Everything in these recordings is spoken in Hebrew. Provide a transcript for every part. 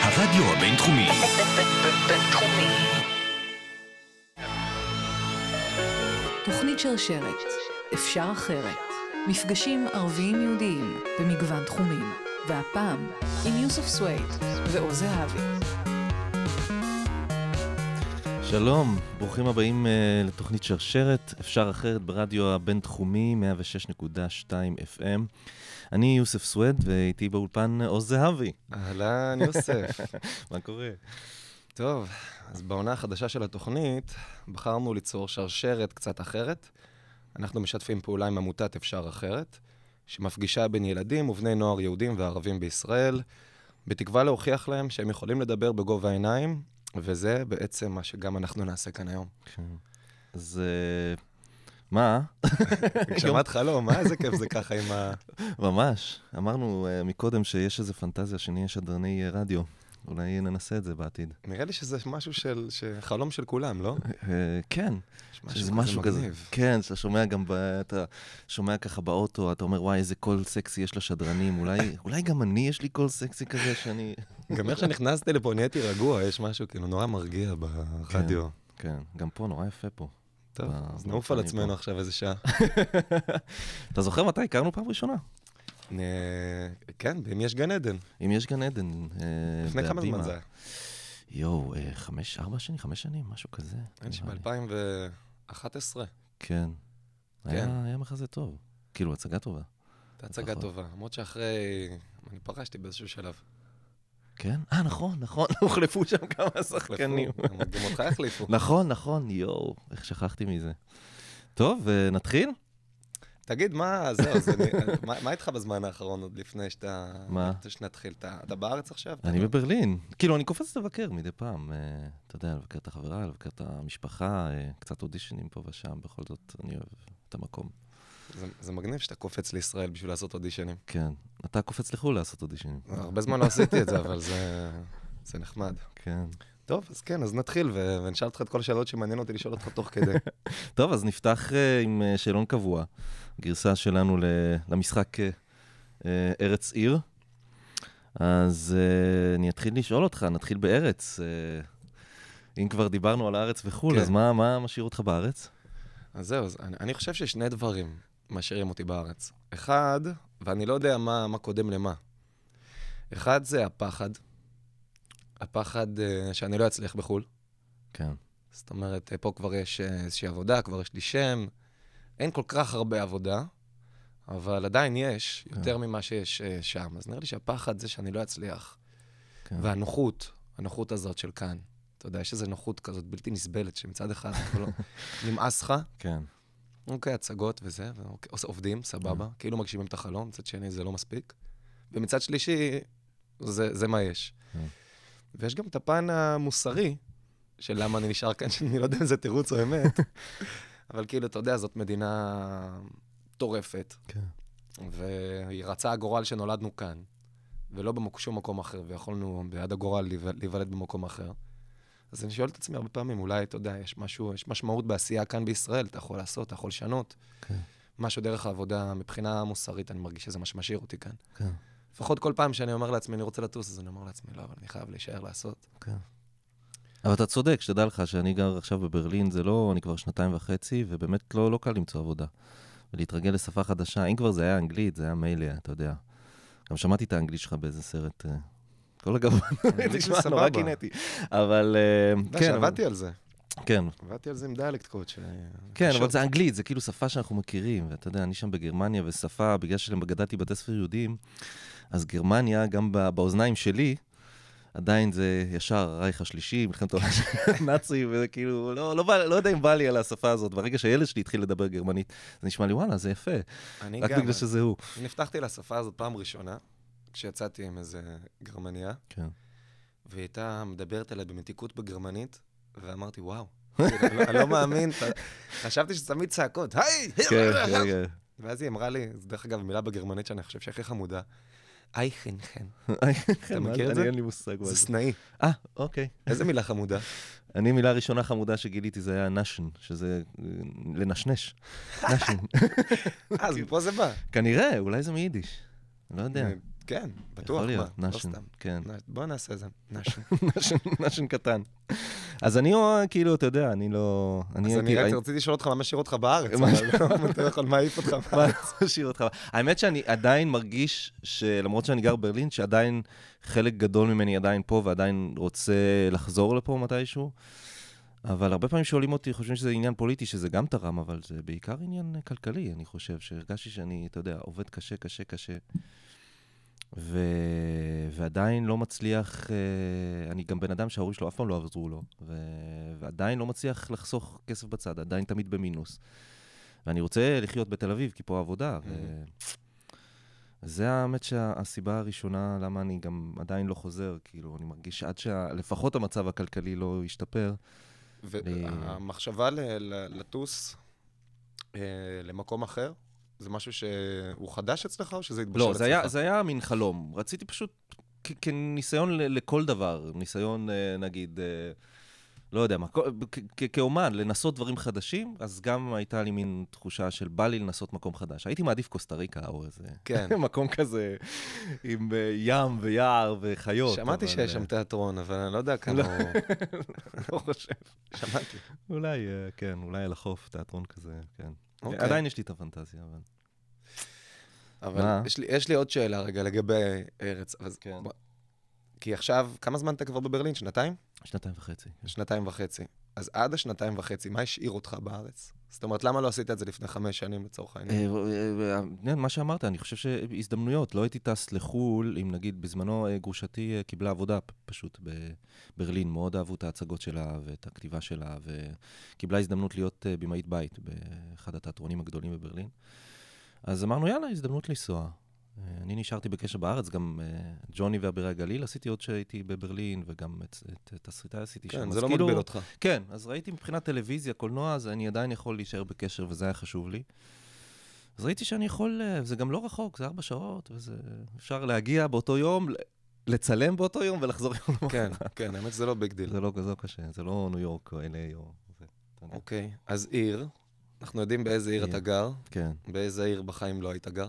הרדיו הבינתחומי. תוכנית שרשרת, אפשר אחרת. מפגשים ערביים-יהודיים במגוון תחומים, והפעם עם יוסוף סווייט ואור זהבי. שלום, ברוכים הבאים uh, לתוכנית שרשרת, אפשר אחרת ברדיו הבינתחומי 106.2 FM. אני יוסף סווד, ואיתי באולפן עוז זהבי. אהלן, יוסף. מה קורה? טוב, אז בעונה החדשה של התוכנית בחרנו ליצור שרשרת קצת אחרת. אנחנו משתפים פעולה עם עמותת אפשר אחרת, שמפגישה בין ילדים ובני נוער יהודים וערבים בישראל, בתקווה להוכיח להם שהם יכולים לדבר בגובה העיניים וזה בעצם מה שגם אנחנו נעשה כאן היום. אז... כן. מה? הגשמת חלום, מה איזה כיף זה ככה עם ה... ממש. אמרנו אה, מקודם שיש איזו פנטזיה שנהיה שדרני אה, רדיו. אולי ננסה את זה בעתיד. נראה לי שזה משהו של, חלום של כולם, לא? אה, כן. שזה משהו כזה. כן, שאתה שומע גם, ב... אתה שומע ככה באוטו, אתה אומר, וואי, איזה קול סקסי יש לשדרנים, אולי גם אני יש לי קול סקסי כזה שאני... גם איך שנכנסתי לפה נהייתי רגוע, יש משהו כאילו נורא מרגיע ברדיו. כן, כן, גם פה נורא יפה פה. טוב, אז נעוף על עצמנו עכשיו איזה שעה. אתה זוכר מתי הכרנו פעם ראשונה? אה, כן, אם יש גן עדן. אם יש גן עדן. אה, לפני כמה זמן זה היה? יואו, אה, חמש, ארבע שנים, חמש שנים, משהו כזה. אין שב-2011. כן. כן. היה מחזה טוב. כאילו, הצגה טובה. הצגה טובה, למרות שאחרי... אני פרשתי באיזשהו שלב. כן? אה, נכון, נכון, הוחלפו שם כמה שחקנים. גם אותך החליפו. נכון, נכון, יואו, איך שכחתי מזה. טוב, אה, נתחיל? תגיד, מה, זהו, מה, איתך בזמן האחרון, עוד לפני שאתה... מה? לפני שנתחיל, אתה, בארץ עכשיו? אני בברלין. כאילו, אני קופץ לבקר מדי פעם. אה, אתה יודע, לבקר את החברה, לבקר את המשפחה, אה, קצת אודישנים פה ושם, בכל זאת, אני אוהב את המקום. זה, זה מגניב שאתה קופץ לישראל בשביל לעשות אודישנים. כן, אתה קופץ לחו"ל לעשות אודישנים. הרבה זמן לא עשיתי את זה, אבל זה, זה נחמד. כן. טוב, אז כן, אז נתחיל ו- ונשאל אותך את כל השאלות שמעניין אותי לשאול אותך תוך כדי. טוב, אז נפתח uh, עם uh, שאלון קבוע, גרסה שלנו ל- למשחק uh, ארץ עיר. אז uh, אני אתחיל לשאול אותך, נתחיל בארץ. Uh, אם כבר דיברנו על הארץ וחו"ל, כן. אז מה, מה משאיר אותך בארץ? אז זהו, אז אני, אני חושב ששני דברים. משאירים אותי בארץ. אחד, ואני לא יודע מה, מה קודם למה. אחד זה הפחד, הפחד uh, שאני לא אצליח בחו"ל. כן. זאת אומרת, אה, פה כבר יש אה, איזושהי עבודה, כבר יש לי שם. אין כל כך הרבה עבודה, אבל עדיין יש, כן. יותר ממה שיש uh, שם. אז נראה לי שהפחד זה שאני לא אצליח. כן. והנוחות, הנוחות הזאת של כאן. אתה יודע, יש איזו נוחות כזאת בלתי נסבלת, שמצד אחד לא נמאס לך, כן. אוקיי, הצגות וזה, ואוקיי, עובדים, סבבה, mm. כאילו מגשימים את החלום, מצד שני זה לא מספיק. ומצד שלישי, זה, זה מה יש. Mm. ויש גם את הפן המוסרי, של למה אני נשאר כאן, שאני לא יודע אם זה תירוץ או אמת, אבל כאילו, אתה יודע, זאת מדינה מטורפת. כן. והיא רצה הגורל שנולדנו כאן, ולא בשום מקום אחר, ויכולנו ביד הגורל להיוולד במקום אחר. אז אני שואל את עצמי הרבה פעמים, אולי, אתה יודע, יש משהו, יש משמעות בעשייה כאן בישראל, אתה יכול לעשות, אתה יכול לשנות. כן. משהו דרך העבודה, מבחינה מוסרית, אני מרגיש שזה מה שמשאיר אותי כאן. כן. לפחות כל פעם שאני אומר לעצמי, אני רוצה לטוס, אז אני אומר לעצמי, לא, אבל אני חייב להישאר לעשות. כן. אבל אתה צודק, שתדע לך שאני גר עכשיו בברלין, זה לא, אני כבר שנתיים וחצי, ובאמת לא, לא קל למצוא עבודה. ולהתרגל לשפה חדשה, אם כבר זה היה אנגלית, זה היה מילא, אתה יודע. גם שמעתי את האנגלית שלך באיזה סרט. אה, כל הגבון, אה, תשמע, נורא קינטי. אבל אה, כן. עבדתי על זה. כן. עבדתי על זה עם דיאלקט קוד. כן, אבל זה אנגלית, זה כאילו שפה שאנחנו מכירים. ואתה יודע, אני שם בגרמניה, ושפה, בגלל שגדלתי בתי ספר יהודים, אז גרמניה, גם באוזניים שלי, עדיין זה ישר הרייך השלישי, מלחמת העולם הנאצי, וזה כאילו, לא, לא, לא, לא יודע אם בא לי על השפה הזאת. ברגע שהילד שלי התחיל לדבר גרמנית, זה נשמע לי, וואלה, זה יפה. אני רק גם. רק בגלל אה, שזה הוא. נפתחתי לשפה הזאת פעם ראשונה, כשיצאתי עם איזה גרמניה, כן. והיא הייתה מדברת עליה במתיקות בגרמנית, ואמרתי, וואו, כאילו, לא, אני לא מאמין, חשבתי שזה תמיד צעקות, היי! כן, כן, כן. ואז היא אמרה לי, זו דרך אגב מילה בגרמנית שאני חושב שהכי חמודה, אייכנכן. אתה מכיר את זה? אין לי מושג זה סנאי. אה, אוקיי. איזה מילה חמודה? אני, מילה ראשונה חמודה שגיליתי זה היה נשן, שזה אה, לנשנש. נשן. אז אה, מפה כאילו, זה בא. כנראה, אולי זה מיידיש. לא יודע. כן, בטוח. יכול להיות, לא נשן, כן. בוא נעשה איזה נשן. נשן, קטן. אז אני, אה, כאילו, אתה יודע, אני לא... אני אז אני רק רציתי לשאול אותך מה משאיר אותך בארץ, אבל אתה לא, לא יכול מעיף אותך בארץ. מה משאיר אותך? בארץ? האמת שאני עדיין מרגיש, שלמרות שאני גר בברלין, שעדיין חלק גדול ממני עדיין פה ועדיין רוצה לחזור לפה מתישהו. אבל הרבה פעמים שואלים אותי, חושבים שזה עניין פוליטי, שזה גם תרם, אבל זה בעיקר עניין כלכלי, אני חושב, שהרגשתי שאני, אתה יודע, עובד קשה, קשה, קשה. ו... ועדיין לא מצליח, אה, אני גם בן אדם שההורים שלו אף פעם לא עזרו לו, ו... ועדיין לא מצליח לחסוך כסף בצד, עדיין תמיד במינוס. ואני רוצה לחיות בתל אביב, כי פה העבודה. ו... Mm-hmm. זה האמת שהסיבה הראשונה למה אני גם עדיין לא חוזר, כאילו, אני מרגיש עד שלפחות המצב הכלכלי לא ישתפר. והמחשבה ל... לטוס אה, למקום אחר, זה משהו שהוא חדש אצלך, או שזה התבשל לא, אצלך? לא, זה, היה מין חלום. רציתי פשוט, כניסיון לכל דבר, ניסיון, אה, נגיד, אה, לא יודע מה, כאומן, לנסות דברים חדשים, אז גם הייתה לי מין תחושה של בא לי לנסות מקום חדש. הייתי מעדיף קוסטה ריקה או איזה... כן. מקום כזה עם אה, ים ויער וחיות. שמעתי אבל... שיש שם תיאטרון, אבל אני לא יודע כמה לא, לא חושב. שמעתי. אולי, כן, אולי על החוף, תיאטרון כזה, כן. אוקיי. עדיין יש לי את הפנטזיה, אבל... אבל יש לי, יש לי עוד שאלה רגע לגבי ארץ. אז כן. בוא, כי עכשיו, כמה זמן אתה כבר בברלין? שנתיים? שנתיים וחצי. כן. שנתיים וחצי. אז עד השנתיים וחצי, מה השאיר אותך בארץ? זאת אומרת, למה לא עשית את זה לפני חמש שנים לצורך העניין? אה, אה, אה, מה שאמרת, אני חושב שהזדמנויות, לא הייתי טס לחו"ל, אם נגיד בזמנו גרושתי קיבלה עבודה פשוט בברלין, מאוד אהבו את ההצגות שלה ואת הכתיבה שלה, וקיבלה הזדמנות להיות במאית בית באחד התיאטרונים הגדולים בברלין. אז אמרנו, יאללה, הזדמנות לנסוע. אה, אני נשארתי בקשר בארץ, גם אה, ג'וני ואבירי הגליל עשיתי עוד שהייתי בברלין, וגם את תסריטאי עשיתי כן, שם. כן, זה לא כאילו, מגביל אותך. כן, אז ראיתי מבחינת טלוויזיה, קולנוע, אז אני עדיין יכול להישאר בקשר, וזה היה חשוב לי. אז ראיתי שאני יכול, אה, זה גם לא רחוק, זה ארבע שעות, וזה... אפשר להגיע באותו יום, לצלם באותו יום ולחזור יום למחרת. כן, כן, האמת שזה לא ביג דיל. זה לא כזה קשה, זה לא ניו יורק או LA או... אוקיי, אז עיר, אנחנו יודעים באיזה עיר אתה גר. כן. באיזה עיר בחיים לא היית גר?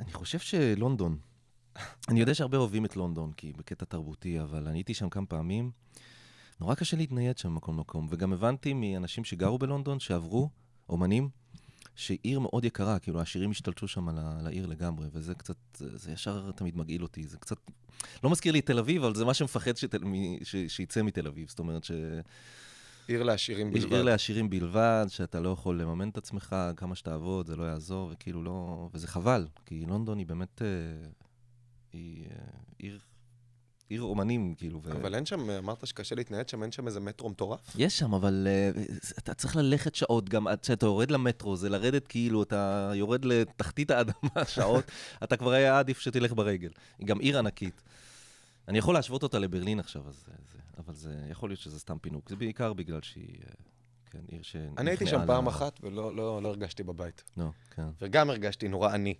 אני חושב שלונדון. אני יודע שהרבה אוהבים את לונדון, כי בקטע תרבותי, אבל אני הייתי שם כמה פעמים. נורא קשה להתנייד שם מקום מקום, וגם הבנתי מאנשים שגרו בלונדון, שעברו, אומנים, שעיר מאוד יקרה, כאילו העשירים השתלטו שם על, על העיר לגמרי, וזה קצת, זה ישר תמיד מגעיל אותי, זה קצת, לא מזכיר לי את תל אביב, אבל זה מה שמפחד שתל, ש, שיצא מתל אביב, זאת אומרת ש... עיר לעשירים בלבד. עיר לעשירים בלבד, שאתה לא יכול לממן את עצמך, כמה שתעבוד, זה לא יעזור, וכאילו לא... וזה חבל, כי לונדון היא באמת... אה, היא אה, עיר... עיר אומנים, כאילו. ו... אבל אין שם, אמרת שקשה להתנייד שם, אין שם איזה מטרו מטורף? יש שם, אבל uh, אתה צריך ללכת שעות גם, עד שאתה יורד למטרו, זה לרדת כאילו, אתה יורד לתחתית האדמה שעות, אתה כבר היה עדיף שתלך ברגל. היא גם עיר ענקית. אני יכול להשוות אותה לברלין עכשיו, אז, זה, אבל זה, יכול להיות שזה סתם פינוק. זה בעיקר בגלל שהיא... אה, כן, עיר ש... אני הייתי שם פעם אחת ולא לא, לא הרגשתי בבית. לא, כן. וגם הרגשתי נורא עני.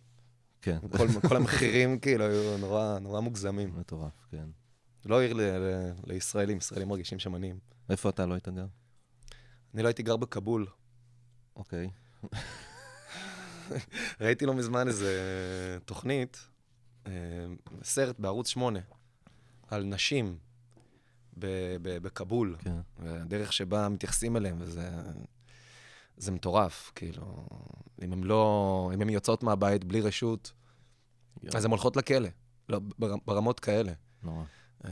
כן. כל, כל המחירים כאילו היו נורא, נורא מוגזמים. מטורף, כן. לא עיר ל, ל, לישראלים, ישראלים מרגישים שם עניים. איפה אתה לא היית גר? אני לא הייתי גר בכבול. אוקיי. ראיתי לא מזמן איזה אה, תוכנית, אה, סרט בערוץ 8, על נשים בכבול, כן. והדרך שבה מתייחסים אליהם, וזה... זה מטורף, כאילו, אם הן לא, אם הן יוצאות מהבית בלי רשות, יום. אז הן הולכות לכלא, לא, בר, ברמות כאלה. נורא. אמ,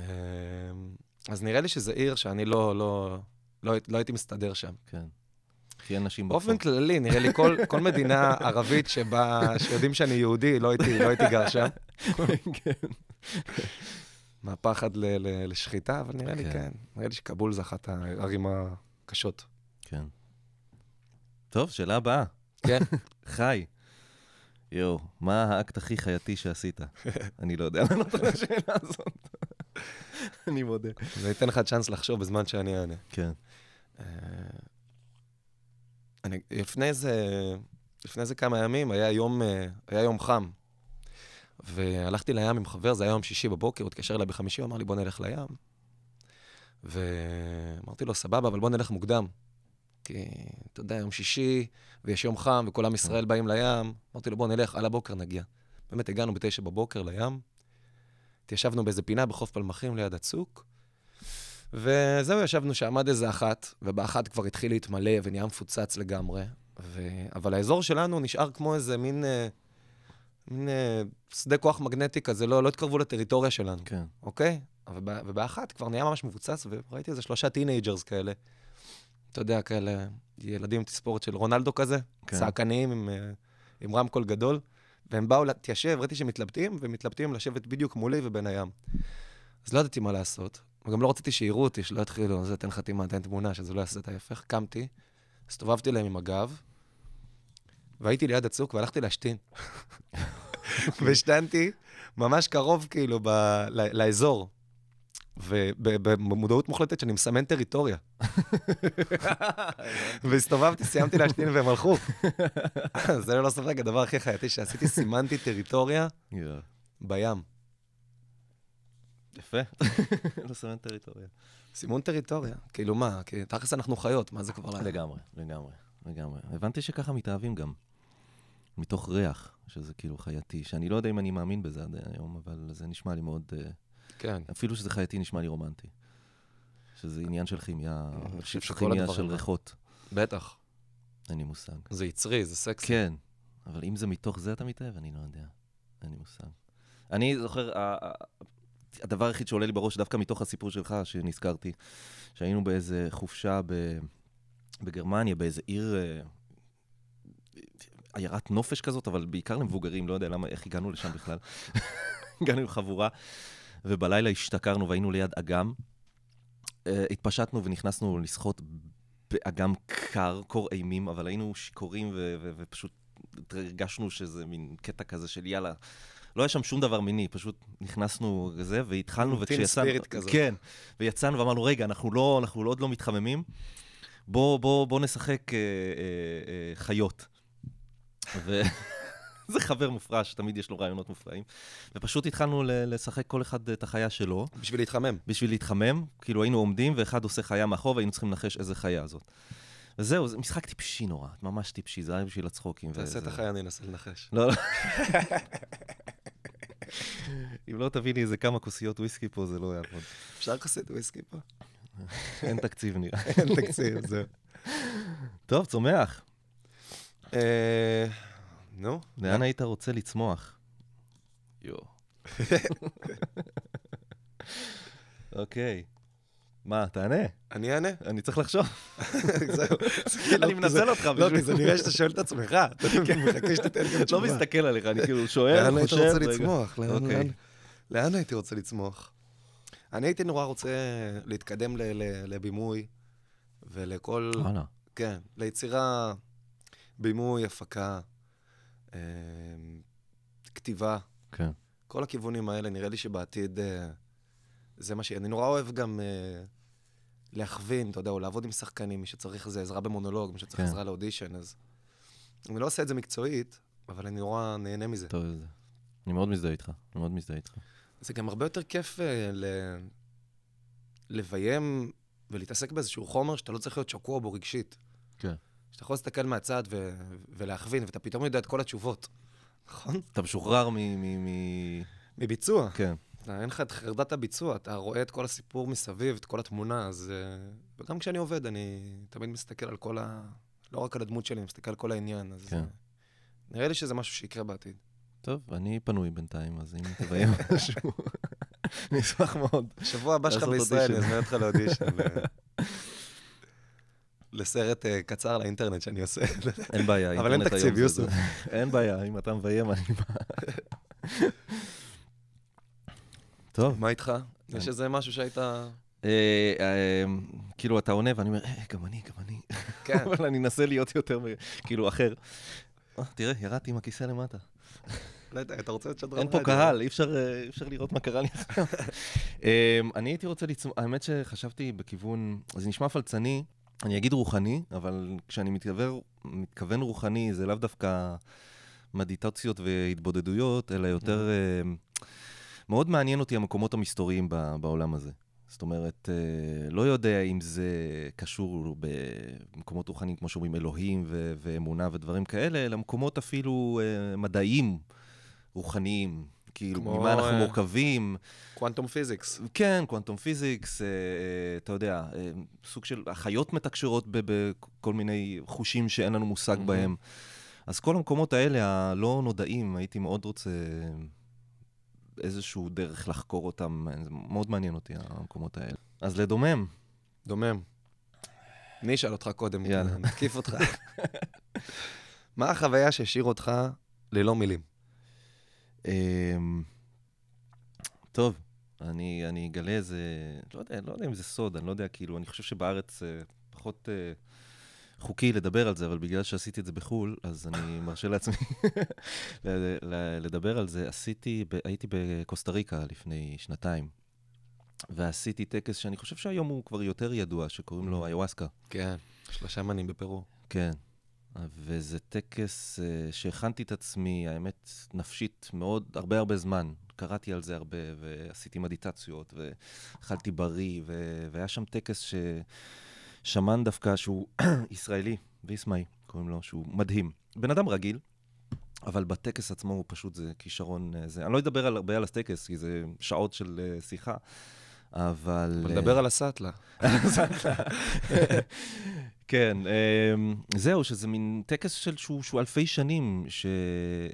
אז נראה לי שזו עיר שאני לא, לא, לא, לא הייתי מסתדר שם. כן. הכי אנשים נשים באופן כללי, נראה לי כל, כל מדינה ערבית שבה, שיודעים שאני יהודי, לא הייתי, לא הייתי גר שם. כן. מהפחד ל- ל- לשחיטה, אבל נראה כן. לי כן. נראה לי שכבול זה אחת הערים הקשות. כן. טוב, שאלה הבאה. כן. חי. יואו, מה האקט הכי חייתי שעשית? אני לא יודע לענות על השאלה הזאת. אני מודה. זה ייתן לך צ'אנס לחשוב בזמן שאני אענה. כן. אה, לפני איזה, כמה ימים היה יום אה, חם והלכתי לים עם חבר, זה היה יום שישי בבוקר, הוא התקשר אליי בחמישי, הוא אמר לי, בוא נלך לים. ואמרתי לו, סבבה, אבל בוא נלך מוקדם. כי, אתה יודע, יום שישי, ויש יום חם, וכל עם ישראל כן. באים לים. אמרתי לו, בוא נלך, על הבוקר נגיע. באמת, הגענו בתשע בבוקר לים, התיישבנו באיזה פינה בחוף פלמחים ליד הצוק, וזהו, ישבנו שם עד איזה אחת, ובאחת כבר התחיל להתמלא ונהיה מפוצץ לגמרי. ו... אבל האזור שלנו נשאר כמו איזה מין... אה, מין אה, שדה כוח מגנטי כזה, לא, לא התקרבו לטריטוריה שלנו, כן. אוקיי? ובאחת כבר נהיה ממש מבוצץ, וראיתי איזה שלושה טינג'רס כאלה. אתה יודע, כאלה ילדים עם תספורת של רונלדו כזה, כן. צעקניים עם, אה, עם רמקול גדול, והם באו, להתיישב, ראיתי שהם מתלבטים, ומתלבטים לשבת בדיוק מולי ובין הים. אז לא ידעתי מה לעשות, וגם לא רציתי שיראו אותי, שלא יתחילו, זה תן חתימה, תן תמונה, שזה לא יעשה את ההפך. קמתי, הסתובבתי להם עם הגב, והייתי ליד הצוק והלכתי להשתין. והשתנתי ממש קרוב, כאילו, ב, ל, לאזור. ובמודעות מוחלטת שאני מסמן טריטוריה. והסתובבתי, סיימתי להשתין והם הלכו. זה ללא ספק הדבר הכי חייתי שעשיתי, סימנתי טריטוריה בים. יפה, לסמן טריטוריה. סימון טריטוריה, כאילו מה, תכלס אנחנו חיות, מה זה כבר... לגמרי, לגמרי, לגמרי. הבנתי שככה מתאהבים גם, מתוך ריח. שזה כאילו חייתי, שאני לא יודע אם אני מאמין בזה עד היום, אבל זה נשמע לי מאוד... אה, כן. אפילו שזה חייתי נשמע לי רומנטי. שזה עניין של כימיה, אה, כימיה של ריחות. בטח. אין לי מושג. זה יצרי, זה סקסי. כן, אבל אם זה מתוך זה אתה מתאהב, אני לא יודע. אין לי מושג. אני זוכר, הדבר היחיד שעולה לי בראש, דווקא מתוך הסיפור שלך, שנזכרתי, שהיינו באיזה חופשה בגרמניה, באיזה עיר אה, עיירת נופש כזאת, אבל בעיקר למבוגרים, לא יודע למה, איך הגענו לשם בכלל. הגענו עם חבורה, ובלילה השתכרנו והיינו ליד אגם. אה, התפשטנו ונכנסנו לשחות באגם קר, קור אימים, אבל היינו שיכורים ו- ו- ופשוט הרגשנו שזה מין קטע כזה של יאללה. לא היה שם שום דבר מיני, פשוט נכנסנו לזה, והתחלנו, וכשיצאנו... כן, ויצאנו ואמרנו, רגע, אנחנו, לא, אנחנו עוד לא מתחממים, בואו בוא, בוא נשחק אה, אה, אה, חיות. ו... זה חבר מופרע שתמיד יש לו רעיונות מופרעים. ופשוט התחלנו לשחק כל אחד את החיה שלו. בשביל להתחמם. בשביל להתחמם. כאילו היינו עומדים ואחד עושה חיה מאחור והיינו צריכים לנחש איזה חיה זאת. וזהו, זה משחק טיפשי נורא, ממש טיפשי, זה היה בשביל הצחוקים. תעשה את החיה, אני אנסה לנחש. לא, לא. אם לא תביני איזה כמה כוסיות וויסקי פה, זה לא יעבוד. אפשר כוסית וויסקי פה? אין תקציב נראה. אין תקציב, זהו. טוב, צומח. אה, נו. לאן היית רוצה לצמוח? יואו. אוקיי. מה, תענה. אני אענה. אני צריך לחשוב. אני לא, מנצל אותך. לא, כי זה נראה שאתה שואל את עצמך. אתה כן. מחכה שתיתן גם לא תשובה. לא מסתכל עליך, אני כאילו שואל, חושב. לאן היית רוצה לצמוח? אוקיי. לאן הייתי רוצה לצמוח? אני הייתי נורא רוצה להתקדם לבימוי ולכל... כן, ליצירה... בימוי, הפקה, אה, כתיבה. כן. כל הכיוונים האלה, נראה לי שבעתיד אה, זה מה ש... אני נורא אוהב גם אה, להכווין, אתה יודע, או לעבוד עם שחקנים, מי שצריך איזה עזרה במונולוג, מי שצריך כן. עזרה לאודישן, אז... אני לא עושה את זה מקצועית, אבל אני נורא נהנה מזה. טוב, זה. אני מאוד מזדהה איתך, אני מאוד מזדהה איתך. זה גם הרבה יותר כיף ל... לביים ולהתעסק באיזשהו חומר שאתה לא צריך להיות שקוע בו רגשית. כן. שאתה יכול להסתכל מהצד ו- ולהכווין, ואתה פתאום יודע את כל התשובות, נכון? אתה משוחרר מ... מ-, מ- מביצוע. כן. אין לך את חרדת הביצוע, אתה רואה את כל הסיפור מסביב, את כל התמונה, אז... אה, וגם כשאני עובד, אני תמיד מסתכל על כל ה... לא רק על הדמות שלי, אני מסתכל על כל העניין, אז... כן. אה, נראה לי שזה משהו שיקרה בעתיד. טוב, אני פנוי בינתיים, אז אם תביים משהו, אני אשמח מאוד. שבוע הבא שלך בישראל, אני אזמין אותך לאודישן. לסרט אה, קצר לאינטרנט שאני עושה. אין בעיה, אבל אין תקציב, יוסוף. אין בעיה, אם אתה מביים, אני בא. טוב. מה איתך? כן. יש איזה משהו שהיית... אה, אה, כאילו, אתה עונה ואני אומר, גם אני, גם אני. כן. אבל אני אנסה להיות יותר, כאילו, אחר. תראה, ירדתי עם הכיסא למטה. לא יודע, אתה רוצה את שדרן אין פה קהל, אי אפשר לראות מה קרה לי אני הייתי רוצה לצמוח, האמת שחשבתי בכיוון, זה נשמע פלצני, אני אגיד רוחני, אבל כשאני מתכוון, מתכוון רוחני, זה לאו דווקא מדיטציות והתבודדויות, אלא יותר... אמ, מאוד מעניין אותי המקומות המסתוריים בעולם הזה. זאת אומרת, אה, לא יודע אם זה קשור במקומות רוחניים, כמו שאומרים, אלוהים ו- ואמונה ודברים כאלה, אלא מקומות אפילו אה, מדעיים, רוחניים, כאילו, כמו, ממה אנחנו אה, מורכבים. קוונטום פיזיקס. כן, קוונטום פיזיקס, אה, אה, אתה יודע, אה, סוג של החיות מתקשרות בכל מיני חושים שאין לנו מושג mm-hmm. בהם. אז כל המקומות האלה, הלא נודעים, הייתי מאוד רוצה אה, איזשהו דרך לחקור אותם, זה מאוד מעניין אותי, המקומות האלה. אז לדומם. דומם. אני אשאל אותך קודם, יאללה. נתקיף אותך. מה החוויה שהשאיר אותך ללא מילים? אמ, טוב, אני, אני אגלה איזה, לא יודע, לא יודע אם זה סוד, אני לא יודע, כאילו, אני חושב שבארץ אה, פחות אה, חוקי לדבר על זה, אבל בגלל שעשיתי את זה בחו"ל, אז אני מרשה לעצמי לדבר על זה. עשיתי, ב, הייתי בקוסטה ריקה לפני שנתיים, ועשיתי טקס שאני חושב שהיום הוא כבר יותר ידוע, שקוראים לו mm. איוואסקה. כן, שלושה מנים בפרו. כן, וזה טקס uh, שהכנתי את עצמי, האמת, נפשית מאוד, הרבה הרבה זמן. קראתי על זה הרבה, ועשיתי מדיטציות, ואכלתי בריא, ו... והיה שם טקס ששמן דווקא, שהוא ישראלי, ויסמאי, קוראים לו, שהוא מדהים. בן אדם רגיל, אבל בטקס עצמו הוא פשוט, זה כישרון, אה, זה... אני לא אדבר על, הרבה על הטקס, כי זה שעות של uh, שיחה. אבל... אבל אה, נדבר על הסאטלה. כן, אמ, זהו, שזה מין טקס של שהוא, שהוא אלפי שנים, ש,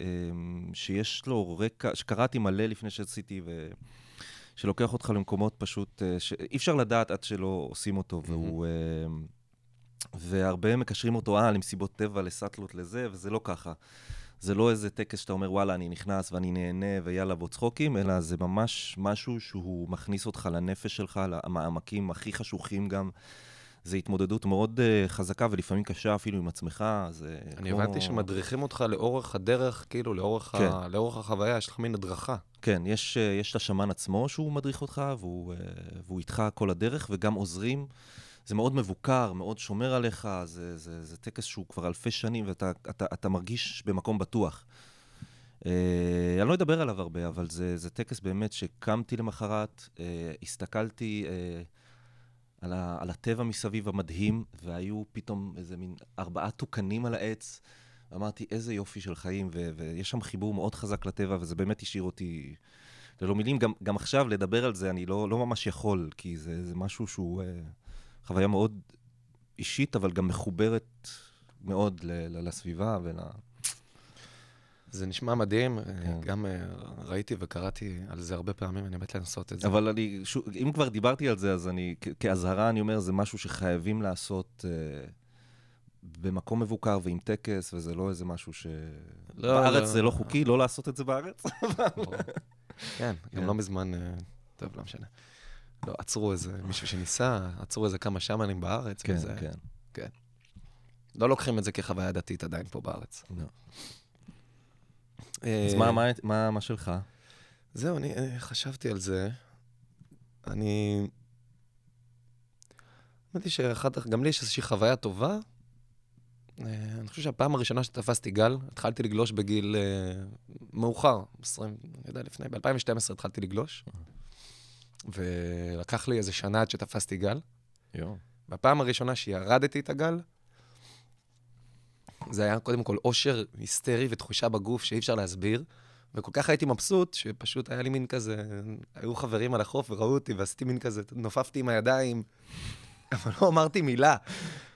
אמ, שיש לו רקע, שקראתי מלא לפני שעשיתי, ו... שלוקח אותך למקומות פשוט, אה, שאי אפשר לדעת עד שלא עושים אותו, והוא... אמ, והרבה מקשרים אותו, אה, למסיבות טבע, לסאטלות, לזה, וזה לא ככה. זה לא איזה טקס שאתה אומר, וואלה, אני נכנס ואני נהנה ויאללה בוא צחוקים, אלא זה ממש משהו שהוא מכניס אותך לנפש שלך, למעמקים הכי חשוכים גם. זו התמודדות מאוד uh, חזקה ולפעמים קשה אפילו עם עצמך, זה אני כמו... הבנתי שמדריכים אותך לאורך הדרך, כאילו, לאורך, כן. ה... לאורך החוויה, יש לך מין הדרכה. כן, יש, אה, יש את השמן עצמו שהוא מדריך אותך, והוא, אה, והוא איתך כל הדרך, וגם עוזרים. זה מאוד מבוקר, מאוד שומר עליך, זה, זה, זה טקס שהוא כבר אלפי שנים, ואתה אתה, אתה מרגיש במקום בטוח. Uh, אני לא אדבר עליו הרבה, אבל זה, זה טקס באמת שקמתי למחרת, uh, הסתכלתי uh, על, ה, על הטבע מסביב המדהים, והיו פתאום איזה מין ארבעה תוקנים על העץ. אמרתי, איזה יופי של חיים, ו, ויש שם חיבור מאוד חזק לטבע, וזה באמת השאיר אותי ללא מילים. גם, גם עכשיו, לדבר על זה, אני לא, לא ממש יכול, כי זה, זה משהו שהוא... Uh, חוויה מאוד אישית, אבל גם מחוברת מאוד לסביבה ול... זה נשמע מדהים, אה, כן. גם אה, ראיתי וקראתי על זה הרבה פעמים, אני מת לנסות את זה. אבל אני, ש... אם כבר דיברתי על זה, אז אני, כאזהרה אני אומר, זה משהו שחייבים לעשות uh, במקום מבוקר ועם טקס, וזה לא איזה משהו ש... לא, בארץ לא, זה לא חוקי, לא לעשות את זה בארץ. כן, גם כן. לא מזמן, Uh, טוב, לא משנה. לא, עצרו איזה מישהו שניסה, עצרו איזה כמה שמנים בארץ. כן, וזה, כן. כן. לא לוקחים את זה כחוויה דתית עדיין פה בארץ. לא. אה, אז מה, מה, מה, מה שלך? זהו, אני, אני אה, חשבתי על זה. אני... האמת היא שאחר כך, גם לי יש איזושהי חוויה טובה. אה, אני חושב שהפעם הראשונה שתפסתי גל, התחלתי לגלוש בגיל מאוחר, 20, אני יודע, לפני, ב-2012 התחלתי לגלוש. ולקח לי איזה שנה עד שתפסתי גל. יואו. בפעם הראשונה שירדתי את הגל, זה היה קודם כל אושר היסטרי ותחושה בגוף שאי אפשר להסביר. וכל כך הייתי מבסוט, שפשוט היה לי מין כזה, היו חברים על החוף וראו אותי, ועשיתי מין כזה, נופפתי עם הידיים, אבל לא אמרתי מילה,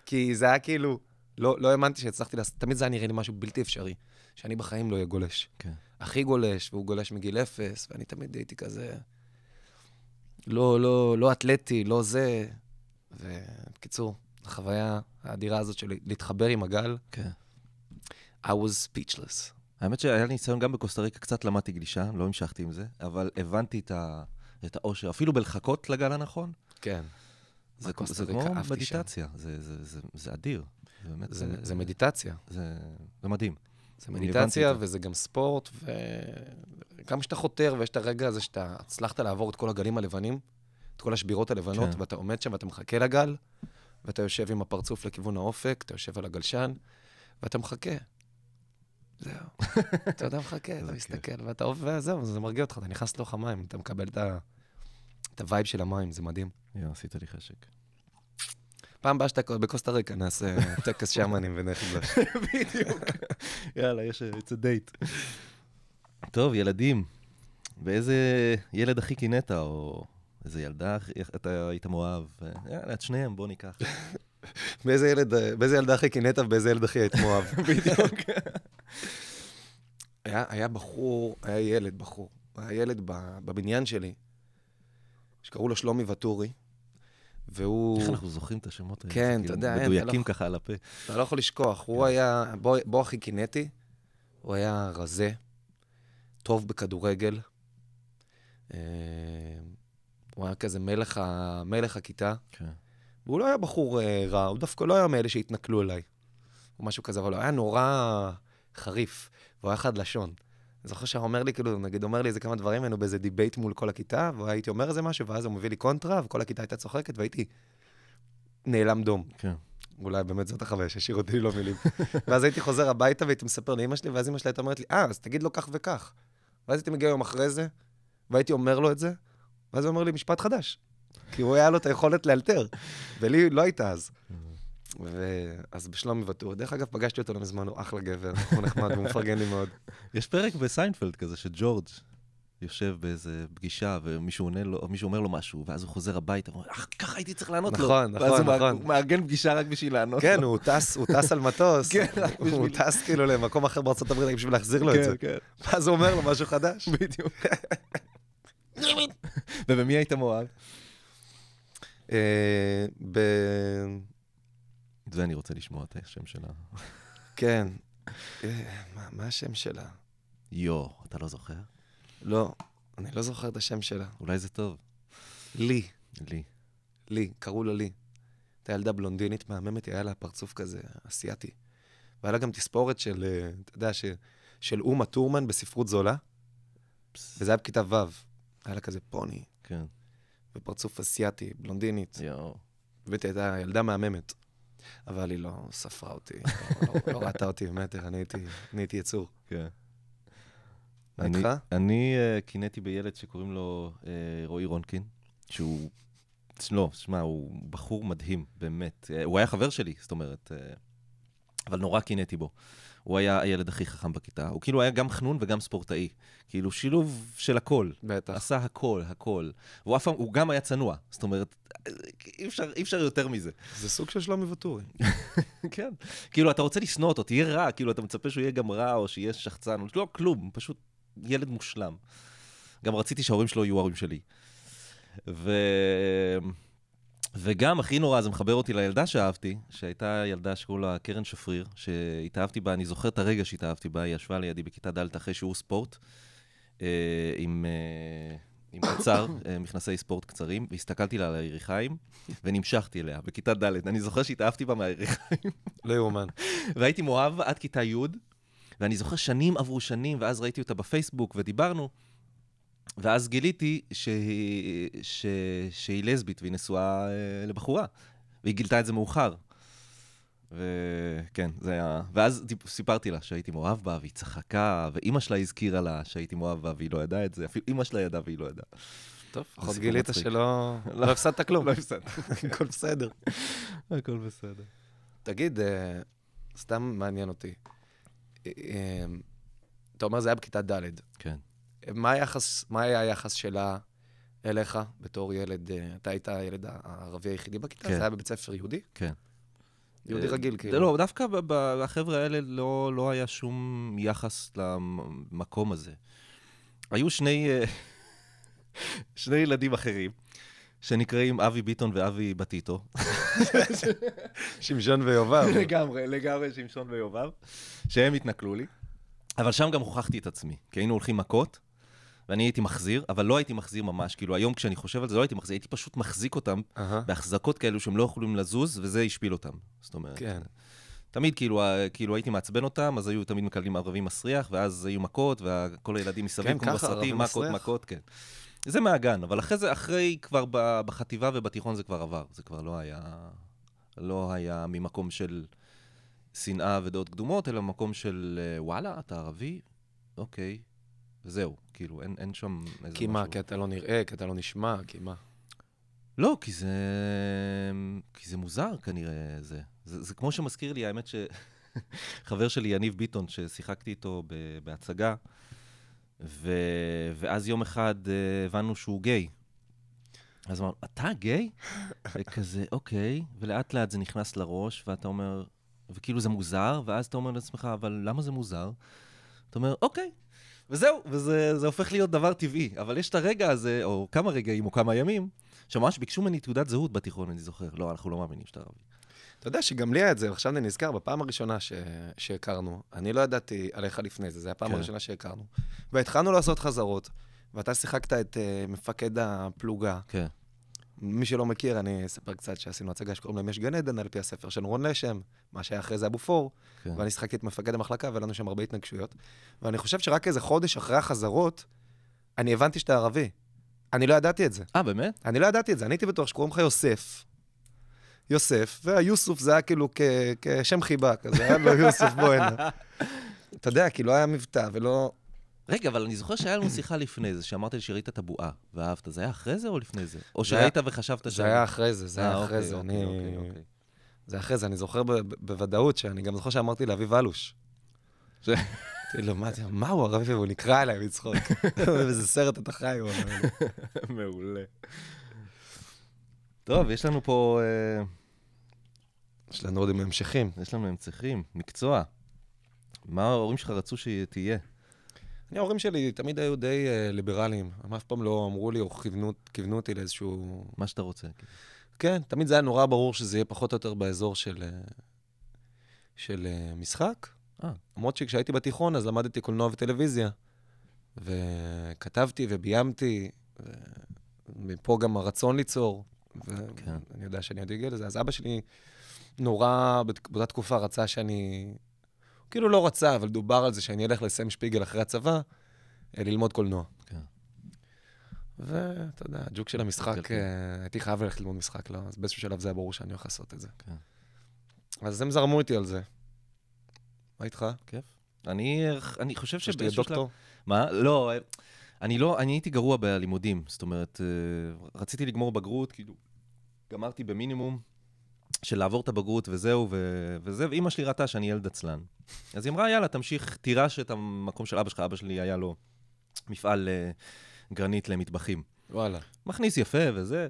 כי זה היה כאילו, לא, לא האמנתי שהצלחתי לעשות, תמיד זה היה נראה לי משהו בלתי אפשרי, שאני בחיים לא אהיה גולש. כן. הכי גולש, והוא גולש מגיל אפס, ואני תמיד הייתי כזה, לא, לא, לא אתלטי, לא זה. ובקיצור, החוויה האדירה הזאת של להתחבר עם הגל. כן. I was speechless. האמת שהיה לי ניסיון גם בקוסטה ריקה, קצת למדתי גלישה, לא המשכתי עם זה, אבל הבנתי את, ה, את האושר, אפילו בלחכות לגל הנכון. כן. זה, זה כמו מדיטציה, זה, זה, זה, זה אדיר. זה, באמת, זה, זה, זה מדיטציה. זה, זה מדהים. זה מדיטציה וזה גם ספורט, וגם כשאתה חותר ויש את הרגע הזה שאתה הצלחת לעבור את כל הגלים הלבנים, את כל השבירות הלבנות, כן. ואתה עומד שם ואתה מחכה לגל, ואתה יושב עם הפרצוף לכיוון האופק, אתה יושב על הגלשן, ואתה מחכה. זהו. אתה יודע, מחכה, אתה אוקיי. מסתכל, ואתה עובר, וזהו, זה מרגיע אותך, אתה נכנס לתוך המים, אתה מקבל את, ה... את הווייב של המים, זה מדהים. יואו, עשית לי חשק. פעם הבאה שאתה בקוסטה ריקה נעשה טקס שמאנים ונכדש. בדיוק. יאללה, יש, את הדייט. טוב, ילדים, ואיזה ילד הכי קינאת, או איזה ילדה, אתה היית מאוהב, יאללה, את שניהם, בוא ניקח. באיזה, ילד, באיזה ילדה הכי קינאת ובאיזה ילד הכי היית מאוהב. בדיוק. היה, היה בחור, היה ילד בחור, היה ילד בבניין שלי, שקראו לו שלומי ואטורי. והוא... איך אנחנו זוכרים את השמות האלה? כן, אתה כאילו יודע, אין. מדויקים לא- ככה על הפה. אתה לא יכול לשכוח, הוא כן. היה, בוא הכי קינאתי, הוא היה רזה, טוב בכדורגל, אה, הוא היה כזה מלך, ה... מלך הכיתה. כן. והוא לא היה בחור אה, רע, הוא דווקא לא היה מאלה שהתנכלו אליי, או משהו כזה, אבל הוא היה נורא חריף, והוא היה חד לשון. זוכר שהוא אומר לי, כאילו, נגיד, אומר לי איזה כמה דברים, היינו באיזה דיבייט מול כל הכיתה, והייתי אומר איזה משהו, ואז הוא מביא לי קונטרה, וכל הכיתה הייתה צוחקת, והייתי נעלם דום. כן. אולי באמת זאת החוויה שהשאיר אותי לא מילים. ואז הייתי חוזר הביתה והייתי מספר לאימא שלי, ואז אימא שלי הייתה אומרת לי, אה, אז תגיד לו כך וכך. ואז הייתי מגיע יום אחרי זה, והייתי אומר לו את זה, ואז הוא אומר לי משפט חדש. כי הוא היה לו את היכולת לאלתר, ולי לא הייתה אז. כן. ואז בשלומי ואטור, דרך אגב, פגשתי אותו לא מזמן, הוא אחלה גבר, הוא נחמד, הוא מפרגן לי מאוד. יש פרק בסיינפלד כזה שג'ורג' יושב באיזה פגישה, ומישהו עונה לו, או מישהו אומר לו משהו, ואז הוא חוזר הביתה, ואומר, אך, ככה הייתי צריך לענות נכון, לו. נכון, נכון, נכון. ואז הוא מארגן פגישה רק בשביל לענות כן, לו. כן, הוא טס, הוא טס על מטוס. כן, רק בשביל... הוא טס כאילו למקום אחר בארצות הברית, בשביל להחזיר לו את כן, זה. כן, כן. ואז הוא אומר לו משהו חדש. בדיוק. ובמי היית מואב? אה, את זה אני רוצה לשמוע, את השם שלה. כן. אה, מה, מה השם שלה? יו, אתה לא זוכר? לא, אני לא זוכר את השם שלה. אולי זה טוב. לי. לי. לי, קראו לה לי. הייתה ילדה בלונדינית מהממת, היה לה פרצוף כזה אסייתי. והיה לה גם תספורת של, אה, אתה יודע, של אומה טורמן בספרות זולה. פס. וזה היה בכיתה ו'. היה לה כזה פוני. כן. ופרצוף אסייתי, בלונדינית. יואו. באמת הייתה ילדה מהממת. אבל היא לא ספרה אותי, לא, לא, לא ראתה אותי במטר, אני הייתי, אני הייתי יצור. כן. מה איתך? אני אה, קינאתי בילד שקוראים לו אה, רועי רונקין, שהוא... לא, שמע, הוא בחור מדהים, באמת. אה, הוא היה חבר שלי, זאת אומרת, אבל נורא קינאתי בו. הוא היה הילד הכי חכם בכיתה. הוא כאילו היה גם חנון וגם ספורטאי. כאילו, שילוב של הכל. בטח. עשה הכל, הכל. והוא אף פעם, הוא גם היה צנוע. זאת אומרת, אי אפשר, אי אפשר יותר מזה. זה סוג של שלומי ואטורי. כן. כאילו, אתה רוצה לשנוא אותו, תהיה רע. כאילו, אתה מצפה שהוא יהיה גם רע או שיהיה שחצן. לא, כלום, פשוט ילד מושלם. גם רציתי שההורים שלו יהיו ההורים שלי. ו... וגם, הכי נורא, זה מחבר אותי לילדה שאהבתי, שהייתה ילדה שקראו לה קרן שפריר, שהתאהבתי בה, אני זוכר את הרגע שהתאהבתי בה, היא ישבה לידי בכיתה ד' אחרי שיעור ספורט, אה, עם... אה, עם קצר, אה, מכנסי ספורט קצרים, והסתכלתי לה על היריחיים, ונמשכתי אליה, בכיתה ד'. אני זוכר שהתאהבתי בה מהיריחיים. לא יאומן. והייתי מאוהב עד כיתה י', ואני זוכר שנים עברו שנים, ואז ראיתי אותה בפייסבוק, ודיברנו, ואז גיליתי שהיא, ש, שהיא לסבית והיא נשואה אה, לבחורה, והיא גילתה את זה מאוחר. וכן, זה היה... ואז סיפרתי לה שהייתי מאוהב בה, והיא צחקה, ואימא שלה הזכירה לה שהייתי מאוהב בה, והיא לא ידעה את זה, אפילו אימא שלה ידעה והיא לא ידעה. טוב, אז גילית שלא... לא. לא הפסדת כלום. לא הפסדת. הכל בסדר. הכל בסדר. תגיד, אה, סתם מעניין אותי. אה, אתה אומר זה היה בכיתה ד'. כן. מה, היחס, מה היה היחס שלה אליך בתור ילד? אה, אתה היית הילד הערבי היחידי בכיתה? כן. זה היה בבית ספר יהודי? כן. יהודי אה, רגיל, כאילו. לא, דווקא בחבר'ה האלה לא, לא היה שום יחס למקום הזה. היו שני, אה, שני ילדים אחרים, שנקראים אבי ביטון ואבי בטיטו. שמשון ויובב. לגמרי, לגמרי שמשון ויובב, שהם התנכלו לי. אבל שם גם הוכחתי את עצמי, כי היינו הולכים מכות, ואני הייתי מחזיר, אבל לא הייתי מחזיר ממש. כאילו, היום כשאני חושב על זה, לא הייתי מחזיר, הייתי פשוט מחזיק אותם uh-huh. בהחזקות כאלו שהם לא יכולים לזוז, וזה השפיל אותם. זאת אומרת... כן. תמיד כאילו, כאילו הייתי מעצבן אותם, אז היו תמיד מקבלים ערבי מסריח, ואז היו מכות, וכל הילדים מסביב, כן, כמו בסרטים, מכות, מכות, כן. זה מהגן, אבל אחרי זה, אחרי כבר בחטיבה ובתיכון זה כבר עבר, זה כבר לא היה, לא היה ממקום של שנאה ודעות קדומות, אלא ממקום של אה, וואלה, אתה ערבי? אוקיי. Okay. וזהו, כאילו, אין, אין שם איזה משהו. כי מה, כי אתה לא נראה, כי אתה לא נשמע, כי מה? לא, כי זה... כי זה מוזר כנראה, זה. זה, זה כמו שמזכיר לי, האמת שחבר שלי, יניב ביטון, ששיחקתי איתו ב... בהצגה, ו... ואז יום אחד אה, הבנו שהוא גיי. אז אמרנו, אתה גיי? וכזה, אוקיי, ולאט לאט זה נכנס לראש, ואתה אומר, וכאילו זה מוזר, ואז אתה אומר לעצמך, אבל למה זה מוזר? אתה אומר, אוקיי, וזהו, וזה זה הופך להיות דבר טבעי. אבל יש את הרגע הזה, או כמה רגעים, או כמה ימים, שממש ביקשו ממני תעודת זהות בתיכון, אני זוכר. לא, אנחנו לא מאמינים שאתה ערבי. אתה יודע שגם לי היה את זה, עכשיו אני נזכר, בפעם הראשונה ש... שהכרנו, אני לא ידעתי עליך לפני זה, זו הפעם כן. הראשונה שהכרנו. והתחלנו לעשות חזרות, ואתה שיחקת את uh, מפקד הפלוגה. כן. מי שלא מכיר, אני אספר קצת שעשינו הצגה שקוראים להם יש גן עדן, על פי הספר של רון לשם, מה שהיה אחרי זה אבו פור, כן. ואני שחקתי את מפקד המחלקה, והיו לנו שם הרבה התנגשויות. ואני חושב שרק איזה חודש אחרי החזרות, אני הבנתי שאתה ערבי. אני לא ידעתי את זה. אה, באמת? אני לא ידעתי את זה, אני הייתי בטוח שקוראים לך יוסף. יוסף, והיוסוף זה היה כאילו כשם חיבה כזה, היה לו יוסף, בוא הנה. אתה יודע, כאילו היה מבטא ולא... רגע, אבל אני זוכר שהיה לנו שיחה לפני זה, שאמרת לי שראית את הבועה ואהבת. זה היה אחרי זה או לפני זה? או שראית וחשבת ש... זה היה אחרי זה, זה היה אה, אחרי אוקיי, זה. אוקיי, אני... אוקיי, זה אחרי זה, אני זוכר בוודאות שאני גם זוכר שאמרתי לאביב אלוש. כאילו, מה הוא ערבי? הוא נקרא אליי מצחוק. איזה סרט אתה חי, הוא אמר. מעולה. טוב, יש לנו פה... אה, יש לנו עוד עם המשכים. יש לנו המשכים, מקצוע. מה ההורים שלך רצו שתהיה? אני, ההורים שלי תמיד היו די אה, ליברליים. הם אף פעם לא אמרו לי או כיוונו, כיוונו אותי לאיזשהו... מה שאתה רוצה. כן. כן, תמיד זה היה נורא ברור שזה יהיה פחות או יותר באזור של, אה, של אה, משחק. אה. למרות אה. שכשהייתי בתיכון, אז למדתי קולנוע וטלוויזיה. וכתבתי וביימתי, ומפה גם הרצון ליצור. כן. ואני כן. יודע שאני עוד אגיע לזה. אז אבא שלי נורא, באותה תקופה רצה שאני כאילו לא רצה, אבל דובר על זה שאני אלך לסם שפיגל אחרי הצבא, אה, ללמוד קולנוע. כן. ואתה יודע, הג'וק של המשחק, אוקיי. אה, הייתי חייב ללכת ללמוד משחק, לא? אז באיזשהו שלב זה היה ברור שאני הולך לעשות את זה. כן. אז הם זרמו איתי על זה. מה איתך? כיף. אני, אני חושב שבאיזשהו דוקטור. מה? לא, אה, אני לא, אני הייתי גרוע בלימודים. זאת אומרת, רציתי לגמור בגרות, כאילו, גמרתי במינימום. של לעבור את הבגרות וזהו, ו... וזה, ואימא שלי ראתה שאני ילד עצלן. אז היא אמרה, יאללה, תמשיך, תירש את המקום של אבא שלך. אבא שלי היה לו מפעל uh, גרנית למטבחים. וואלה. מכניס יפה וזה.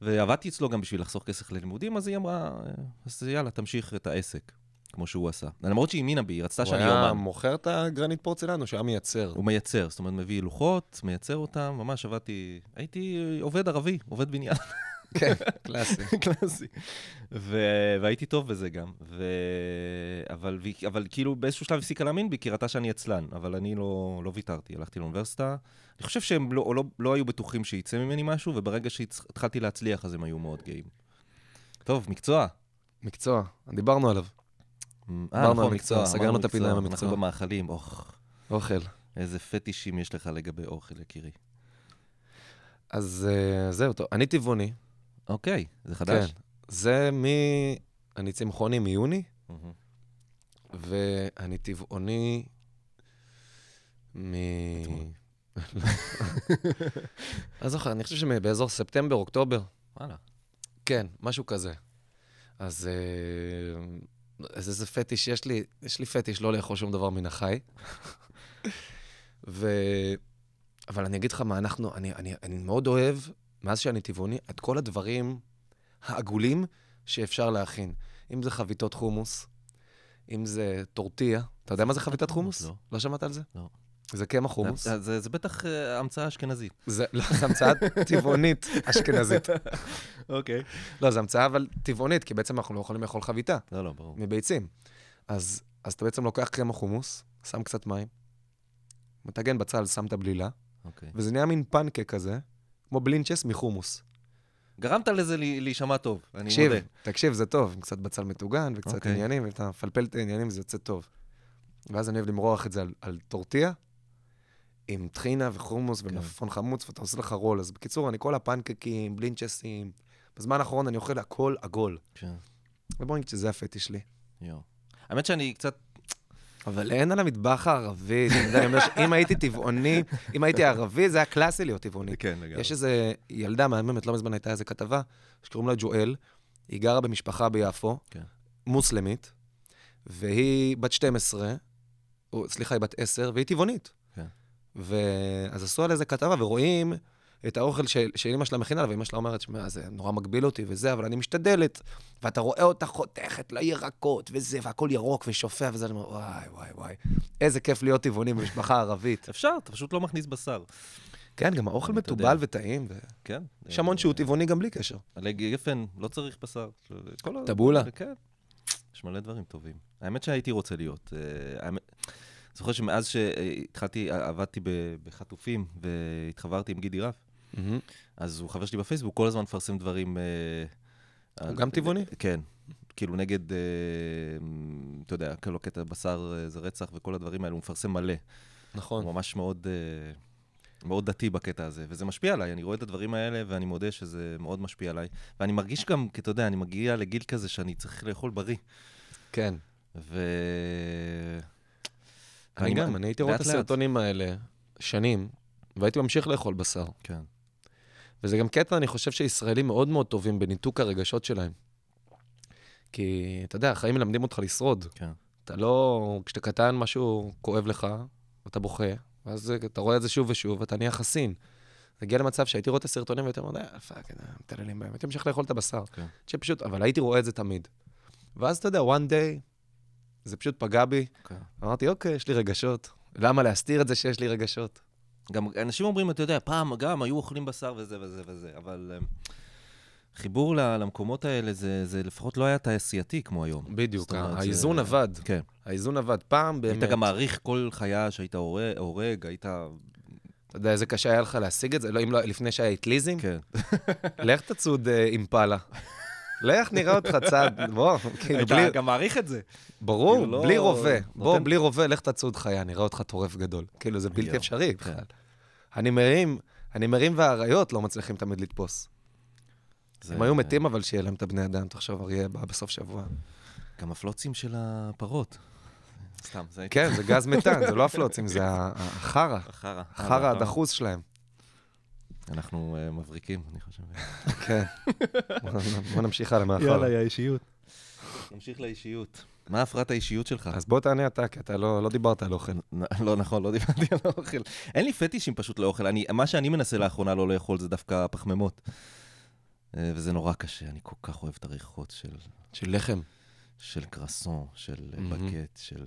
ועבדתי אצלו גם בשביל לחסוך כסף ללימודים, אז היא אמרה, אה, אז יאללה, תמשיך את העסק, כמו שהוא עשה. למרות שהיא האמינה בי, היא רצתה שאני אומר... הוא היה מוכר את הגרנית פורצלן או שהיה מייצר? הוא מייצר, זאת אומרת, מביא לוחות, מייצר אותם, ממש עבדתי... הייתי עובד ערבי, עובד בניין. כן, קלאסי. קלאסי. והייתי טוב בזה גם, ו... אבל, אבל כאילו באיזשהו שלב הפסיקה להאמין בי, כי ראתה שאני עצלן, אבל אני לא, לא ויתרתי, הלכתי לאוניברסיטה. אני חושב שהם לא, לא, לא היו בטוחים שיצא ממני משהו, וברגע שהתחלתי להצליח אז הם היו מאוד גאים. טוב, מקצוע. מקצוע, דיברנו עליו. אה, נכון, מקצוע, סגרנו את הפינה עם המקצוע. אנחנו במאכלים, אוח. אוכל. איזה פטישים יש לך לגבי אוכל, יקירי. אז אה, זהו, טוב. אני טבעוני, אוקיי, זה חדש? כן. זה מ... אני צמחוני מיוני, mm-hmm. ואני טבעוני מ... לא זוכר, אני חושב שבאזור ספטמבר, אוקטובר. וואלה. כן, משהו כזה. אז אה, אז איזה פטיש יש לי, יש לי פטיש לא לאכול שום דבר מן החי. ו... אבל אני אגיד לך מה, אנחנו, אני, אני, אני מאוד אוהב מאז שאני טבעוני, את כל הדברים העגולים שאפשר להכין. אם זה חביתות חומוס, אם זה טורטיה. אתה יודע מה זה חביתת חומוס? לא. לא שמעת על זה? לא. זה קמח חומוס. זה, זה, זה בטח אה, המצאה אשכנזית. זה, לא, זו המצאה טבעונית אשכנזית. אוקיי. לא, זו המצאה אבל טבעונית, כי בעצם אנחנו לא יכולים לאכול חביתה. לא, לא, ברור. מביצים. אז, אז אתה בעצם לוקח קמח חומוס, שם קצת מים, מטגן בצל, שם את הבלילה, אוקיי. וזה נהיה מין פנקה כזה, כמו בלינצ'ס מחומוס. גרמת לזה להישמע טוב, אני תקשיב, מודה. תקשיב, תקשיב, זה טוב, עם קצת בצל מטוגן וקצת okay. אוקיי. עניינים, ואתה מפלפל את העניינים זה יוצא טוב. ואז אני אוהב למרוח את זה על, על טורטיה, עם טחינה וחומוס כן. ומלפפון okay. חמוץ, ואתה עושה לך רול. אז בקיצור, אני כל הפנקקים, בלינצ'סים, בזמן האחרון אני אוכל הכל עגול. כן. Okay. נגיד שזה הפטיש שלי. יואו. האמת שאני קצת אבל אין על המטבח הערבי. אם הייתי טבעוני, אם הייתי ערבי, זה היה קלאסי להיות טבעוני. כן, לגמרי. יש איזה ילדה מהממת, לא מזמן הייתה איזה כתבה, שקוראים לה ג'ואל, היא גרה במשפחה ביפו, כן. מוסלמית, והיא בת 12, סליחה, היא בת 10, והיא טבעונית. כן. ואז עשו על איזה כתבה, ורואים... את האוכל של, שאימא שלה מכינה לה, ואימא שלה אומרת, שמע, זה נורא מגביל אותי וזה, אבל אני משתדלת. ואתה רואה אותה חותכת לירקות וזה, והכל ירוק ושופע וזה, אני אומר, וואי, וואי, וואי, איזה כיף להיות טבעוני במשפחה ערבית. אפשר, אתה פשוט לא מכניס בשר. כן, גם האוכל מתובל וטעים. ו... כן. יש המון שהוא טבעוני גם בלי קשר. עלי גפן, לא צריך בשר. טבולה. כן. יש מלא דברים טובים. האמת שהייתי רוצה להיות. אה, זוכר שמאז שהתחלתי, עבדתי בחטופים והתחברתי עם גידי רף, Mm-hmm. אז הוא חבר שלי בפייסבוק, כל הזמן מפרסם דברים... הוא אה, על... גם טבעוני? אה, כן. כאילו נגד, אה, אתה יודע, כאילו קטע בשר זה רצח וכל הדברים האלו, הוא מפרסם מלא. נכון. הוא ממש מאוד, מאוד דתי בקטע הזה, וזה משפיע עליי, אני רואה את הדברים האלה ואני מודה שזה מאוד משפיע עליי. ואני מרגיש גם, כי אתה יודע, אני מגיע לגיל כזה שאני צריך לאכול בריא. כן. ו... אני גם, אני הייתי רואה את הסרטונים האלה שנים, והייתי ממשיך לאכול בשר. כן. וזה גם קטע, אני חושב שישראלים מאוד מאוד טובים בניתוק הרגשות שלהם. כי, אתה יודע, החיים מלמדים אותך לשרוד. כן. אתה לא... כשאתה קטן, משהו כואב לך, אתה בוכה, ואז אתה רואה את זה שוב ושוב, ואתה נהיה חסין. הגיע למצב שהייתי רואה את הסרטונים והייתי אומר, אה, פאק, מתעללים בהם, הייתי ממשיך לאכול את הבשר. כן. שפשוט, אבל הייתי רואה את זה תמיד. ואז אתה יודע, one day, זה פשוט פגע בי. כן. אמרתי, אוקיי, יש לי רגשות. למה להסתיר את זה שיש לי רגשות? גם אנשים אומרים, אתה יודע, פעם גם היו אוכלים בשר וזה וזה וזה, אבל אה, חיבור למקומות האלה, זה, זה לפחות לא היה תעשייתי כמו היום. בדיוק, אומרת, האיזון זה... עבד. כן. האיזון עבד. פעם באמת... היית גם מעריך כל חיה שהיית הורג, היית... אתה יודע איזה קשה היה לך להשיג את זה, לא, אם לא, לפני שהיה אטליזים? כן. לך תצוד אה, אימפלה. לך, לא נראה אותך צעד, בוא, כאילו בלי... אתה גם מעריך את זה. ברור, כאילו, לא בלי רובה. בוא, בלי רובה, לך תצעוד חיה, נראה אותך טורף גדול. כאילו, זה בלתי אפשרי כן. בכלל. אני מרים והאריות לא מצליחים תמיד לתפוס. הם היו מתים, אבל שיהיה להם את הבני אדם, תחשוב, אריה בא בסוף שבוע. גם הפלוצים של הפרות. סתם, זה... כן, זה גז מתן, זה לא הפלוצים, זה החרא. החרא. החרא אה, נכון. הדחוס שלהם. אנחנו אה, מבריקים, אני חושב. כן. בוא נמשיך הלאה מאחר. יאללה, יא אישיות. נמשיך לאישיות. מה הפרעת האישיות שלך? אז בוא תענה אתה, כי אתה לא, לא דיברת על אוכל. לא, נכון, לא דיברתי על אוכל. אין לי פטישים פשוט לאוכל. מה שאני מנסה לאחרונה לא לאכול זה דווקא פחמימות. אה, וזה נורא קשה, אני כל כך אוהב את הריחות של... של לחם. של קרסון, של אה, בקט, של...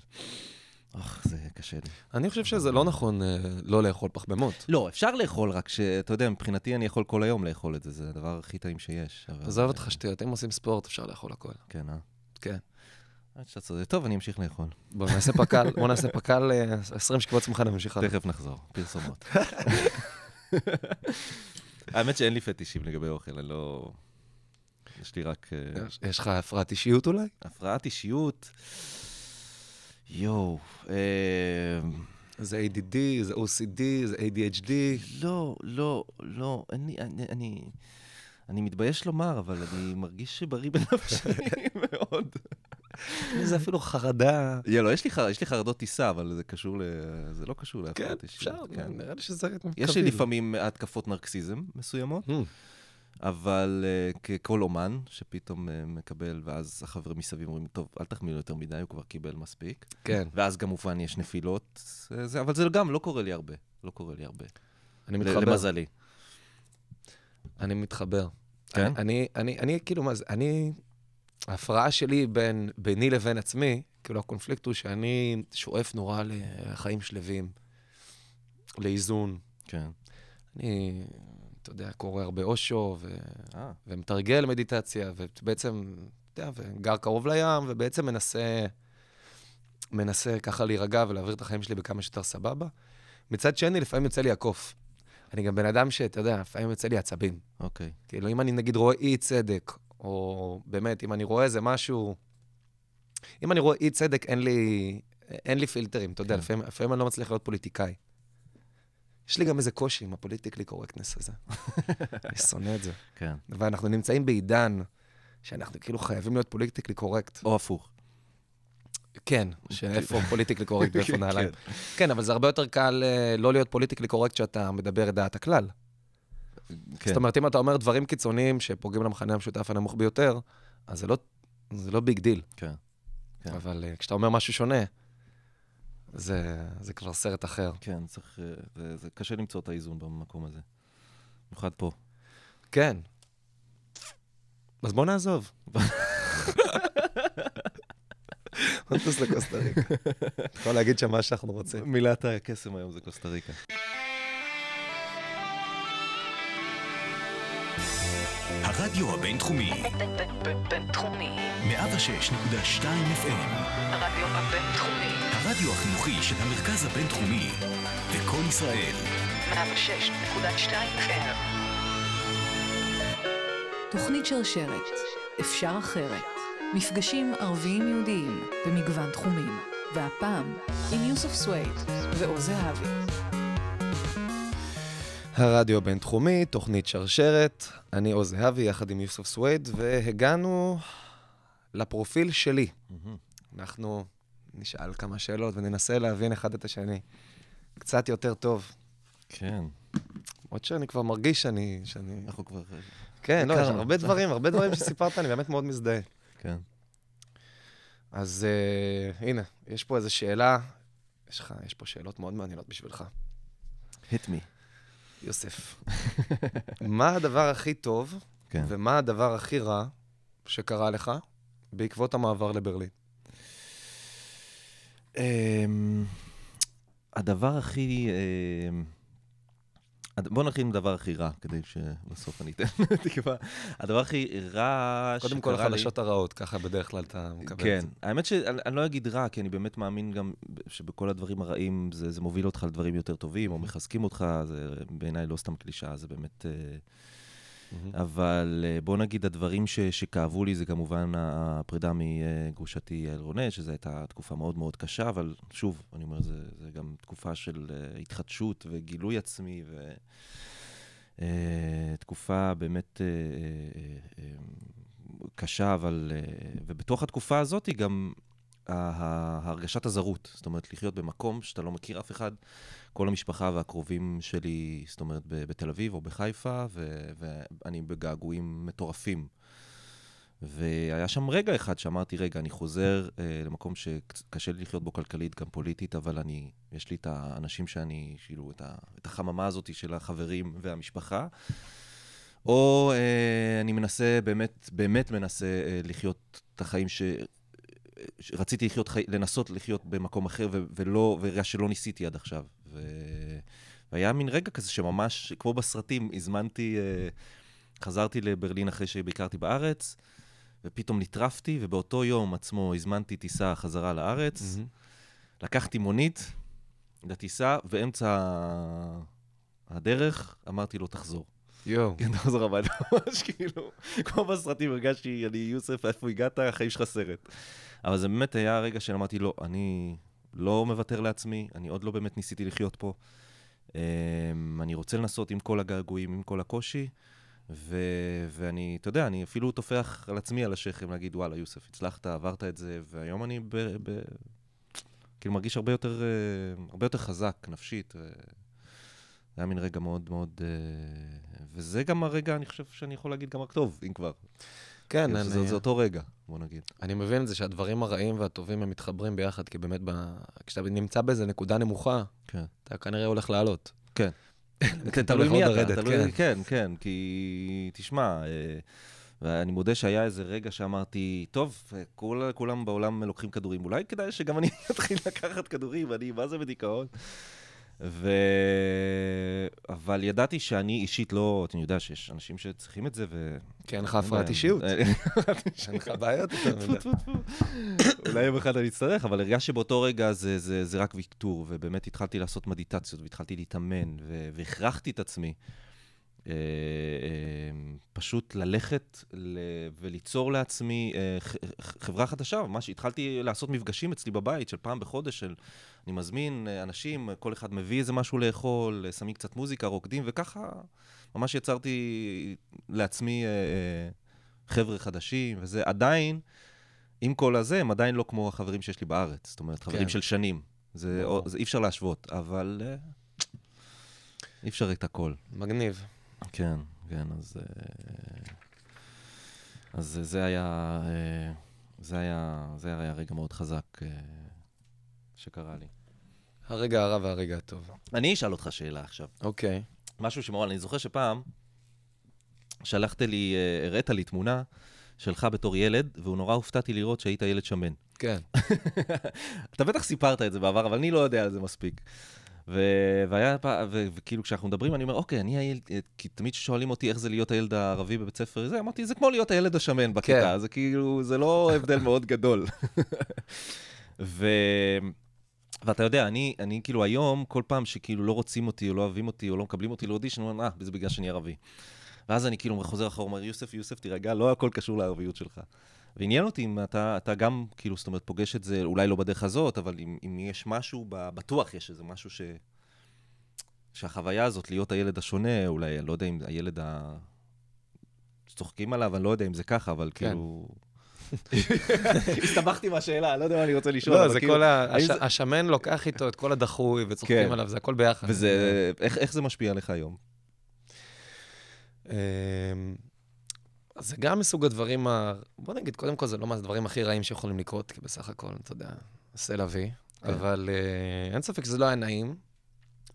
אך, זה קשה לי. אני חושב שזה לא נכון אה, לא לאכול פחמימות. לא, אפשר לאכול, רק שאתה יודע, מבחינתי אני יכול כל היום לאכול את זה, זה הדבר הכי טעים שיש. עזוב אותך שטויות, אם עושים ספורט אפשר לאכול הכול. כן, אה? כן. עד שאתה צודק. טוב, אני אמשיך לאכול. בוא נעשה פק"ל, בוא נעשה פק"ל 20 אה, שקבות צמחה נמשיך הלאה. תכף נחזור, פרסומות. האמת שאין לי פטישים לגבי אוכל, אני לא... יש לי רק... אה, יש לך הפרעת אישיות אולי? הפרעת אישיות? יואו. אה, זה ADD, זה OCD, זה ADHD. לא, לא, לא. אני, אני, אני, אני מתבייש לומר, אבל אני מרגיש שבריא בנפשי מאוד. זה אפילו חרדה. יהיה, לא, יש לי, חר... יש לי חרדות טיסה, אבל זה קשור ל... זה לא קשור להפרעות אישיות. כן, אפשר, כן. נראה לי שזה... יש לי לפעמים התקפות נרקסיזם מסוימות. Mm. אבל uh, אה, ככל אומן שפתאום uh, מקבל, ואז החברים מסביב אומרים, טוב, אל תחמיא לו יותר מדי, הוא כבר קיבל מספיק. כן. ואז כמובן יש נפילות, uh, זה, אבל זה גם לא קורה לי הרבה. לא קורה לי הרבה. אני מתחבר. למזלי. אני מתחבר. כן? אני, אני, אני, אני כאילו, מה אני, ההפרעה שלי בין, ביני לבין עצמי, כאילו הקונפליקט הוא שאני שואף נורא לחיים שלווים, לאיזון. כן. אני אתה יודע, קורא הרבה אושו, ו... אה. ומתרגל מדיטציה, ובעצם, אתה יודע, וגר קרוב לים, ובעצם מנסה, מנסה ככה להירגע ולהעביר את החיים שלי בכמה שיותר סבבה. מצד שני, לפעמים יוצא לי הקוף. אני גם בן אדם שאתה יודע, לפעמים יוצא לי עצבים. אוקיי. Okay. כאילו, אם אני נגיד רואה אי צדק, או באמת, אם אני רואה איזה משהו... אם אני רואה אי צדק, אין לי, אין לי פילטרים, אתה okay. יודע, כן. לפעמים, לפעמים אני לא מצליח להיות פוליטיקאי. יש לי גם איזה קושי עם הפוליטיקלי קורקטנס הזה. אני שונא את זה. כן. ואנחנו נמצאים בעידן שאנחנו כאילו חייבים להיות פוליטיקלי קורקט. או הפוך. כן, שאיפה כן. פוליטיקלי קורקט ואיפה כן. נעליים. כן, אבל זה הרבה יותר קל אה, לא להיות פוליטיקלי קורקט כשאתה מדבר את דעת הכלל. כן. זאת אומרת, אם אתה אומר דברים קיצוניים שפוגעים למחנה המשותף הנמוך ביותר, אז זה לא, לא ביג דיל. כן. אבל אה, כשאתה אומר משהו שונה, זה, זה כבר סרט אחר. כן, צריך, אה, זה, זה קשה למצוא את האיזון במקום הזה. במיוחד פה. כן. אז בוא נעזוב. בוא נטוס לקוסטה ריקה. אתה יכול להגיד שם מה שאנחנו רוצים. מילת הקסם היום זה קוסטה ריקה. הרדיו הבינתחומי. בינתחומי. 106.2 FM. הרדיו הבינתחומי. הרדיו החינוכי של המרכז הבינתחומי. וקום ישראל. 106.2 תוכנית שרשרת. אפשר אחרת. מפגשים ערביים-יהודיים במגוון תחומים. והפעם עם יוסף סווייט ועוז זהבי. הרדיו הבינתחומי, תוכנית שרשרת, אני עוז זהבי יחד עם יוסוף סווייד, והגענו לפרופיל שלי. Mm-hmm. אנחנו נשאל כמה שאלות וננסה להבין אחד את השני קצת יותר טוב. כן. עוד שאני כבר מרגיש שאני... שאני... אנחנו כבר... כן, לא, יש הרבה דברים, הרבה דברים שסיפרת, אני באמת מאוד מזדהה. כן. אז uh, הנה, יש פה איזו שאלה, יש, לך, יש פה שאלות מאוד מעניינות בשבילך. hit me. יוסף, מה הדבר הכי טוב כן. ומה הדבר הכי רע שקרה לך בעקבות המעבר לברלין? אמ, הדבר הכי... אמ, בוא נתחיל עם הדבר הכי רע, כדי שבסוף אני אתן תקווה. הדבר הכי רע שקרה לי... קודם כל החדשות הרעות, ככה בדרך כלל אתה מקבל את כן, זה. כן, האמת שאני לא אגיד רע, כי אני באמת מאמין גם שבכל הדברים הרעים זה, זה מוביל אותך לדברים יותר טובים, או מחזקים אותך, זה בעיניי לא סתם קלישאה, זה באמת... Uh... Mm-hmm. אבל אה, בוא נגיד, הדברים ש, שכאבו לי זה כמובן הפרידה מגרושתי יעל רונן, שזו הייתה תקופה מאוד מאוד קשה, אבל שוב, אני אומר, זה, זה גם תקופה של אה, התחדשות וגילוי עצמי, ותקופה אה, באמת קשה, אבל... ובתוך התקופה הזאת היא גם הרגשת הזרות. זאת אומרת, לחיות במקום שאתה לא מכיר אף אחד, כל המשפחה והקרובים שלי, זאת אומרת, בתל אביב או בחיפה, ו- ואני בגעגועים מטורפים. והיה שם רגע אחד שאמרתי, רגע, אני חוזר uh, למקום שקשה לי לחיות בו כלכלית, גם פוליטית, אבל אני, יש לי את האנשים שאני, כאילו, את, ה, את החממה הזאת של החברים והמשפחה. או uh, אני מנסה, באמת, באמת מנסה uh, לחיות את החיים ש... רציתי לחיות, לנסות לחיות במקום אחר, ו- ולא, ורגע שלא ניסיתי עד עכשיו. ו... והיה מין רגע כזה שממש, כמו בסרטים, הזמנתי, אה, חזרתי לברלין אחרי שביקרתי בארץ, ופתאום נטרפתי, ובאותו יום עצמו הזמנתי טיסה חזרה לארץ. Mm-hmm. לקחתי מונית לטיסה, ואמצע הדרך אמרתי לו, תחזור. יואו. כן, תחזור הביתה, ממש כאילו, כמו בסרטים, הרגשתי, אני יוסף, איפה הגעת? החיים שלך סרט. אבל זה באמת היה הרגע שאמרתי, לא, אני, לא מוותר לעצמי, אני עוד לא באמת ניסיתי לחיות פה. אמ, אני רוצה לנסות עם כל הגעגועים, עם כל הקושי, ו- ואני, אתה יודע, אני אפילו טופח על עצמי על השכם להגיד, וואלה, יוסף, הצלחת, עברת את זה, והיום אני ב... ב- כאילו מרגיש הרבה יותר, אה, הרבה יותר חזק נפשית. זה היה מין רגע מאוד מאוד... אה, וזה גם הרגע, אני חושב שאני יכול להגיד גם רק טוב, אם כבר. כן, כאילו אני... זה, זה אותו רגע, בוא נגיד. אני מבין את זה שהדברים הרעים והטובים הם מתחברים ביחד, כי באמת, ב... כשאתה נמצא באיזה נקודה נמוכה, כן. אתה כנראה הולך לעלות. כן. כן תלוי מי אתה, תלוי, כן, כן, כן, כי תשמע, אה, ואני מודה שהיה איזה רגע שאמרתי, טוב, אה, כול, כולם בעולם לוקחים כדורים, אולי כדאי שגם אני אתחיל לקחת כדורים, אני, מה זה בדיכאון? ו... אבל ידעתי שאני אישית לא, אתה יודע שיש אנשים שצריכים את זה ו... כי אין לך הפרעת אישיות. אין לך בעיות יותר אולי יום אחד אני אצטרך, אבל הרגשתי שבאותו רגע זה, זה, זה רק ויתור, ובאמת התחלתי לעשות מדיטציות, והתחלתי להתאמן, והכרחתי את עצמי. אה, אה, פשוט ללכת וליצור לעצמי אה, חברה חדשה. ממש התחלתי לעשות מפגשים אצלי בבית של פעם בחודש, של אני מזמין אנשים, כל אחד מביא איזה משהו לאכול, שמים קצת מוזיקה, רוקדים, וככה ממש יצרתי לעצמי חבר'ה חדשים, וזה עדיין, עם כל הזה, הם עדיין לא כמו החברים שיש לי בארץ. זאת אומרת, חברים כן. של שנים. זה, נכון. או, זה אי אפשר להשוות, אבל אי אפשר את הכל. מגניב. כן, כן, אז... אה, אז זה היה, אה, זה היה, זה היה רגע מאוד חזק אה, שקרה לי. הרגע הרע והרגע הטוב. אני אשאל אותך שאלה עכשיו. אוקיי. Okay. משהו שמורל, אני זוכר שפעם שלחת לי, הראת לי תמונה שלך בתור ילד, והוא נורא הופתעתי לראות שהיית ילד שמן. כן. אתה בטח סיפרת את זה בעבר, אבל אני לא יודע על זה מספיק. ו- והיה, ו- ו- וכאילו כשאנחנו מדברים, אני אומר, אוקיי, אני הילד, אה, כי תמיד שואלים אותי איך זה להיות הילד הערבי בבית ספר, זה, אמרתי, זה כמו להיות הילד השמן בכיתה, כן. זה כאילו, זה לא הבדל מאוד גדול. ו... ואתה יודע, אני, אני כאילו היום, כל פעם שכאילו לא רוצים אותי, או לא אוהבים אותי, או לא מקבלים אותי לאודישן, אני אומר, אה, זה בגלל שאני ערבי. ואז אני כאילו חוזר אחורה, אומר, יוסף, יוסף, תירגע, לא הכל קשור לערביות שלך. ועניין אותי אם אתה, אתה גם, כאילו, זאת אומרת, פוגש את זה, אולי לא בדרך הזאת, אבל אם, אם יש משהו, בטוח יש איזה משהו ש... שהחוויה הזאת, להיות הילד השונה, אולי, לא יודע אם הילד ה... צוחקים עליו, אני לא יודע אם זה ככה, אבל כן. כאילו... הסתבכתי מהשאלה, לא יודע מה אני רוצה לשאול. לא, זה כאילו- כל ה... השמן לוקח איתו את כל הדחוי וצוחקים כן. עליו, זה הכל ביחד. וזה... איך זה משפיע עליך היום? אמ- זה גם מסוג הדברים ה... בוא נגיד, קודם כל, זה לא מהדברים הכי רעים שיכולים לקרות, כי בסך הכל, אתה יודע, סל להביא. כן. אבל אה, אין ספק שזה לא היה נעים,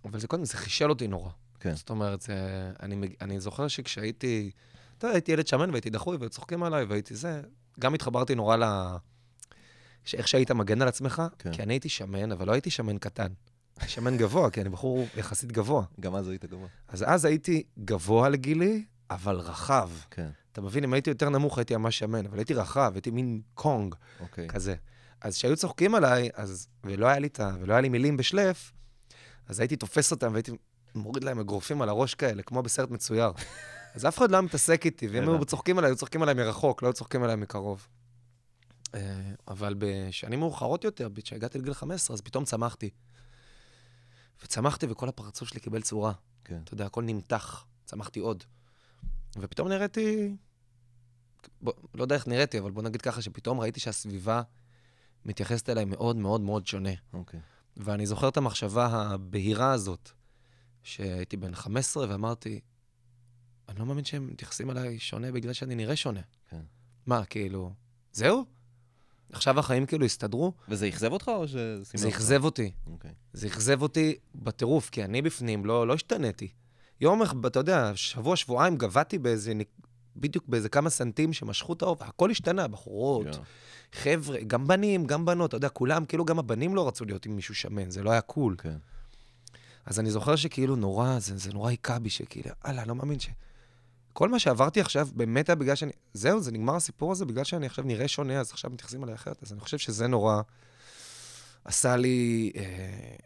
אבל זה קודם, זה חישל אותי נורא. כן. זאת אומרת, זה, אני, אני זוכר שכשהייתי, אתה יודע, הייתי ילד שמן והייתי דחוי, והיו צוחקים עליי, והייתי זה, גם התחברתי נורא ל... לא... איך שהיית מגן על עצמך, כן. כי אני הייתי שמן, אבל לא הייתי שמן קטן. שמן גבוה, כי אני בחור יחסית גבוה. גם אז היית גבוה. אז אז הייתי גבוה לגילי, אבל רחב. כן. אתה מבין, אם הייתי יותר נמוך, הייתי ממש שמן, אבל הייתי רחב, הייתי מין קונג אוקיי. כזה. אז כשהיו צוחקים עליי, אז, ולא היה לי, ת, ולא היה לי מילים בשלף, אז הייתי תופס אותם והייתי מוריד להם אגרופים על הראש כאלה, כמו בסרט מצויר. אז אף אחד לא היה מתעסק איתי, ואם כן. היו צוחקים עליי, היו צוחקים עליי מרחוק, לא היו צוחקים עליי מקרוב. אה, אבל בשנים מאוחרות יותר, כשהגעתי לגיל 15, אז פתאום צמחתי. וצמחתי וכל הפרצוף שלי קיבל צורה. כן. אתה יודע, הכל נמתח, צמחתי עוד. ופתאום נראיתי, בוא, לא יודע איך נראיתי, אבל בוא נגיד ככה, שפתאום ראיתי שהסביבה מתייחסת אליי מאוד מאוד מאוד שונה. אוקיי. Okay. ואני זוכר את המחשבה הבהירה הזאת, שהייתי בן 15 ואמרתי, אני לא מאמין שהם מתייחסים אליי שונה בגלל שאני נראה שונה. כן. Okay. מה, כאילו, זהו? עכשיו החיים כאילו הסתדרו. וזה אכזב אותך או ש... זה אכזב אותי. אוקיי. Okay. זה אכזב אותי בטירוף, כי אני בפנים לא, לא השתניתי. יום אחד, אתה יודע, שבוע, שבועיים גבהתי באיזה, בדיוק באיזה כמה סנטים שמשכו את האור, הכל השתנה, בחורות, yeah. חבר'ה, גם בנים, גם בנות, אתה יודע, כולם, כאילו גם הבנים לא רצו להיות עם מישהו שמן, זה לא היה קול. כן. אז אני זוכר שכאילו נורא, זה, זה נורא היכה בי, שכאילו, אללה, לא מאמין ש... כל מה שעברתי עכשיו באמת היה בגלל שאני... זהו, זה נגמר הסיפור הזה, בגלל שאני עכשיו נראה שונה, אז עכשיו מתייחסים אליי אחרת. אז אני חושב שזה נורא עשה לי אה,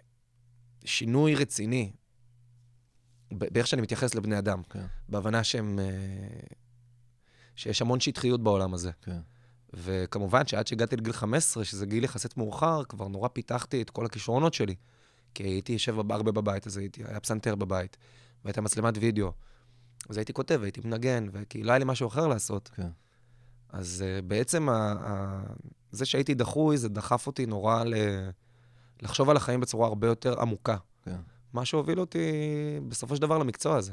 שינוי רציני באיך שאני מתייחס לבני אדם. כן. בהבנה שהם... אה, שיש המון שטחיות בעולם הזה. כן. וכמובן שעד שהגעתי לגיל 15, שזה גיל יחסית מאוחר, כבר נורא פיתחתי את כל הכישרונות שלי. כי הייתי יושב הרבה בבית, אז הייתי, היה פסנתר בבית, והייתה מצלמת וידאו. אז הייתי כותב, הייתי מנגן, כי לא היה לי משהו אחר לעשות. כן. אז uh, בעצם ה, ה, זה שהייתי דחוי, זה דחף אותי נורא ל, לחשוב על החיים בצורה הרבה יותר עמוקה. כן. מה שהוביל אותי בסופו של דבר למקצוע הזה.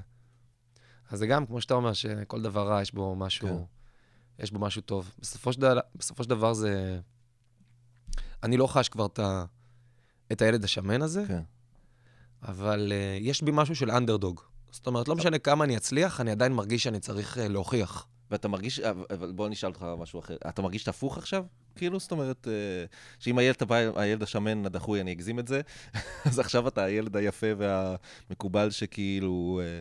אז זה גם, כמו שאתה אומר, שכל דבר רע יש בו משהו, כן. יש בו משהו טוב. בסופו של, דבר, בסופו של דבר זה... אני לא חש כבר את, ה... את הילד השמן הזה, כן. אבל uh, יש בי משהו של אנדרדוג. זאת אומרת, לא משנה כמה אני אצליח, אני עדיין מרגיש שאני צריך uh, להוכיח. ואתה מרגיש, אבל בוא נשאל אותך משהו אחר, אתה מרגיש את הפוך עכשיו? כאילו, זאת אומרת, אה, שאם הילד, הבא, הילד השמן הדחוי, אני אגזים את זה, אז עכשיו אתה הילד היפה והמקובל שכאילו, אה,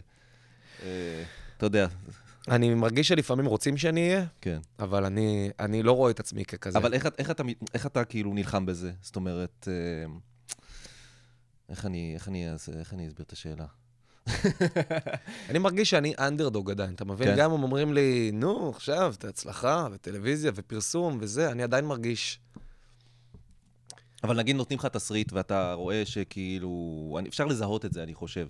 אה, אתה יודע. אני מרגיש שלפעמים רוצים שאני אהיה, כן. אבל אני, אני לא רואה את עצמי ככזה. אבל איך, איך, איך, אתה, איך אתה כאילו נלחם בזה? זאת אומרת, אה, איך, אני, איך, אני, איך אני אסביר את השאלה? אני מרגיש שאני אנדרדוג עדיין, אתה מבין? כן. גם אם אומרים לי, נו, עכשיו, את ההצלחה, וטלוויזיה, ופרסום, וזה, אני עדיין מרגיש... אבל נגיד נותנים לך תסריט, ואתה רואה שכאילו... אפשר לזהות את זה, אני חושב.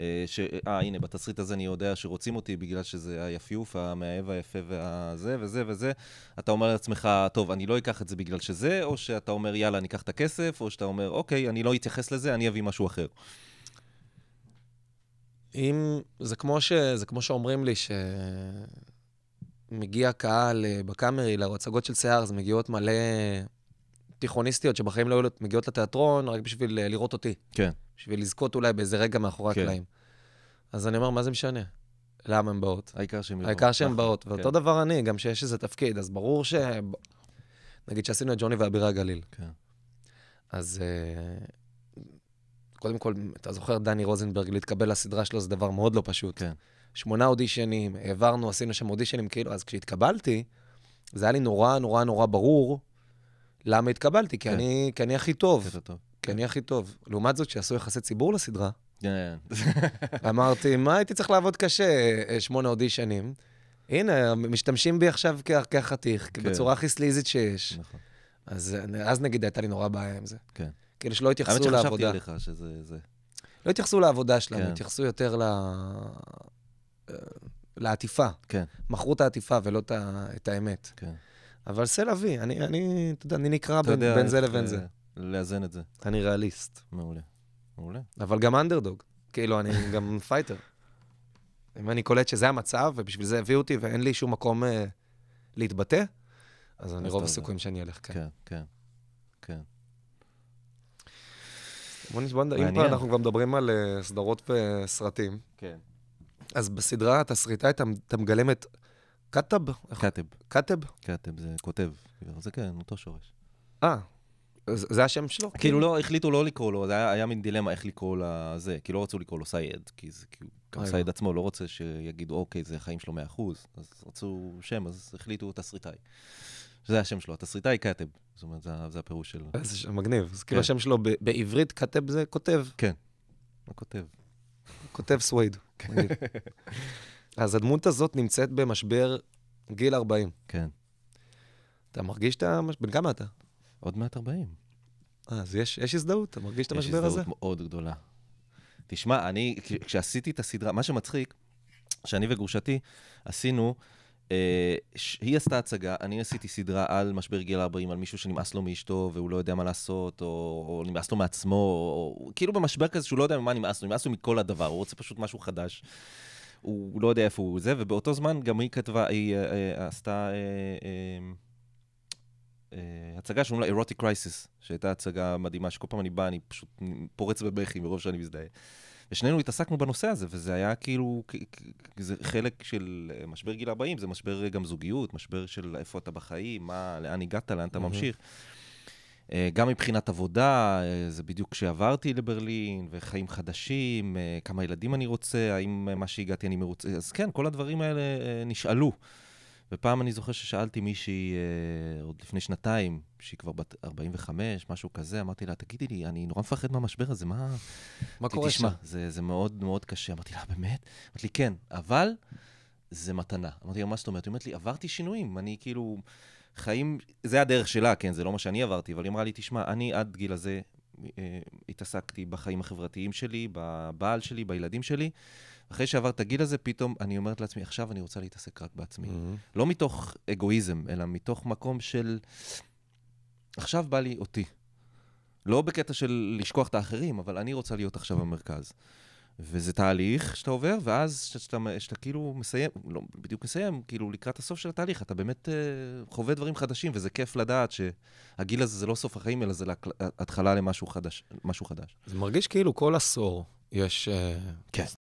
אה, ש... אה, הנה, בתסריט הזה אני יודע שרוצים אותי בגלל שזה היפיוף, המאהב היפה והזה וזה וזה. אתה אומר לעצמך, טוב, אני לא אקח את זה בגלל שזה, או שאתה אומר, יאללה, אני אקח את הכסף, או שאתה אומר, אוקיי, אני לא אתייחס לזה, אני אביא משהו אחר. אם, זה כמו, ש, זה כמו שאומרים לי, שמגיע קהל אה, בקאמרי להצגות של שיער, אז מגיעות מלא תיכוניסטיות שבחיים לא היו מגיעות לתיאטרון, רק בשביל אה, לראות אותי. כן. בשביל לזכות אולי באיזה רגע מאחורי כן. הקלעים. אז אני אומר, מה זה משנה? למה הן באות? העיקר שהן באות. העיקר שהן נכון, באות. ואותו כן. דבר אני, גם שיש איזה תפקיד, אז ברור ש... נגיד שעשינו את ג'וני ואבירי הגליל. כן. אז uh, קודם כל, אתה זוכר, דני רוזנברג, להתקבל לסדרה שלו זה דבר מאוד לא פשוט. כן. שמונה אודישנים, העברנו, עשינו שם אודישנים, כאילו, אז כשהתקבלתי, זה היה לי נורא נורא נורא ברור למה התקבלתי, כי, כן. אני, כי אני הכי טוב. כי, כן. אני הכי טוב. לעומת זאת, שעשו יחסי ציבור לסדרה, כן. אמרתי, מה הייתי צריך לעבוד קשה אה, שמונה אודישנים? הנה, משתמשים בי עכשיו כחתיך, כן. בצורה הכי סליזית שיש. נכון. אז, אז נגיד הייתה לי נורא בעיה עם זה. כן. כאילו שלא התייחסו לעבודה. האמת שחשבתי עליך שזה... זה. לא התייחסו לעבודה שלנו, כן. התייחסו יותר ל... אה, לעטיפה. כן. מכרו את העטיפה ולא את האמת. כן. אבל סל אבי, אני, אני, אתה יודע, אני נקרע בין, יודע, בין זה לבין זה. אה, לאזן את זה. אני ריאליסט. מעולה. מעולה. אבל גם אנדרדוג. כאילו, אני גם פייטר. אם אני קולט שזה המצב, ובשביל זה הביאו אותי, ואין לי שום מקום אה, להתבטא, אז אני רוב הסיכויים שאני אלך, כאן. כן, כן, כן. כן. בוא נשמע, אם כבר אנחנו כבר מדברים על אה, סדרות וסרטים. כן. אז בסדרה התסריטאי, אתה, מגלם את כתב? כתב. כתב? כתב זה כותב, זה כן, אותו שורש. אה, זה השם שלו? כאילו לא, החליטו לא לקרוא לו, זה היה, מין דילמה איך לקרוא לזה, כי לא רצו לקרוא לו סייד, כי זה כאילו, סייד לא. עצמו לא רוצה שיגידו, אוקיי, זה חיים שלו 100%, אז רצו שם, אז החליטו תסריטאי. שזה השם שלו, התסריטאי כתב, זאת אומרת, זה, זה הפירוש שלו. זה ש... מגניב, זה כאילו כן. כאילו השם שלו ב- בעברית כתב זה כותב. כן, הוא כותב. כותב סווייד, כן. אז הדמות הזאת נמצאת במשבר גיל 40. כן. אתה מרגיש את המשבר? בן כמה אתה? עוד מעט 40. אה, אז יש, יש הזדהות, אתה מרגיש את המשבר הזה? יש הזדהות מאוד גדולה. תשמע, אני, כשעשיתי את הסדרה, מה שמצחיק, שאני וגרושתי עשינו, Uh, היא עשתה הצגה, אני עשיתי סדרה על משבר גיל 40, על מישהו שנמאס לו מאשתו והוא לא יודע מה לעשות, או, או נמאס לו מעצמו, או, או כאילו במשבר כזה שהוא לא יודע ממה נמאס לו, נמאס לו מכל הדבר, הוא רוצה פשוט משהו חדש. הוא לא יודע איפה הוא זה, ובאותו זמן גם היא כתבה, היא אה, אה, עשתה אה, אה, אה, הצגה שאומרים לה Erotic Crisis, שהייתה הצגה מדהימה, שכל פעם אני בא, אני פשוט פורץ בבכי מרוב שאני מזדהה. ושנינו התעסקנו בנושא הזה, וזה היה כאילו, זה חלק של אה, משבר גיל 40, זה משבר אה, גם זוגיות, משבר של איפה אתה בחיים, מה, לאן הגעת, לאן אתה mm-hmm. ממשיך. אה, גם מבחינת עבודה, זה בדיוק כשעברתי לברלין, וחיים חדשים, כמה ילדים אני רוצה, האם מה שהגעתי אני מרוצה, אז כן, כל הדברים האלה נשאלו. ופעם אני זוכר ששאלתי מישהי, אה, עוד לפני שנתיים, שהיא כבר בת 45, משהו כזה, אמרתי לה, תגידי לי, אני נורא מפחד מהמשבר הזה, מה... מה קורה שם? זה, זה מאוד מאוד קשה. אמרתי לה, באמת? אמרתי לי, כן, אבל זה מתנה. אמרתי לה, מה זאת אומרת? היא אומרת לי, עברתי שינויים, אני כאילו... חיים, זה הדרך שלה, כן, זה לא מה שאני עברתי, אבל היא אמרה לי, תשמע, אני עד גיל הזה אה, התעסקתי בחיים החברתיים שלי, בבעל שלי, בילדים שלי, אחרי שעברת את הגיל הזה, פתאום אני אומרת לעצמי, עכשיו אני רוצה להתעסק רק בעצמי. Mm-hmm. לא מתוך אגואיזם, אלא מתוך מקום של... עכשיו בא לי אותי. לא בקטע של לשכוח את האחרים, אבל אני רוצה להיות עכשיו במרכז. וזה תהליך שאתה עובר, ואז שאתה, שאתה כאילו מסיים, לא בדיוק מסיים, כאילו לקראת הסוף של התהליך, אתה באמת uh, חווה דברים חדשים, וזה כיף לדעת שהגיל הזה זה לא סוף החיים, אלא זה התחלה למשהו חדש. משהו חדש. זה מרגיש כאילו כל עשור יש... Uh, כן.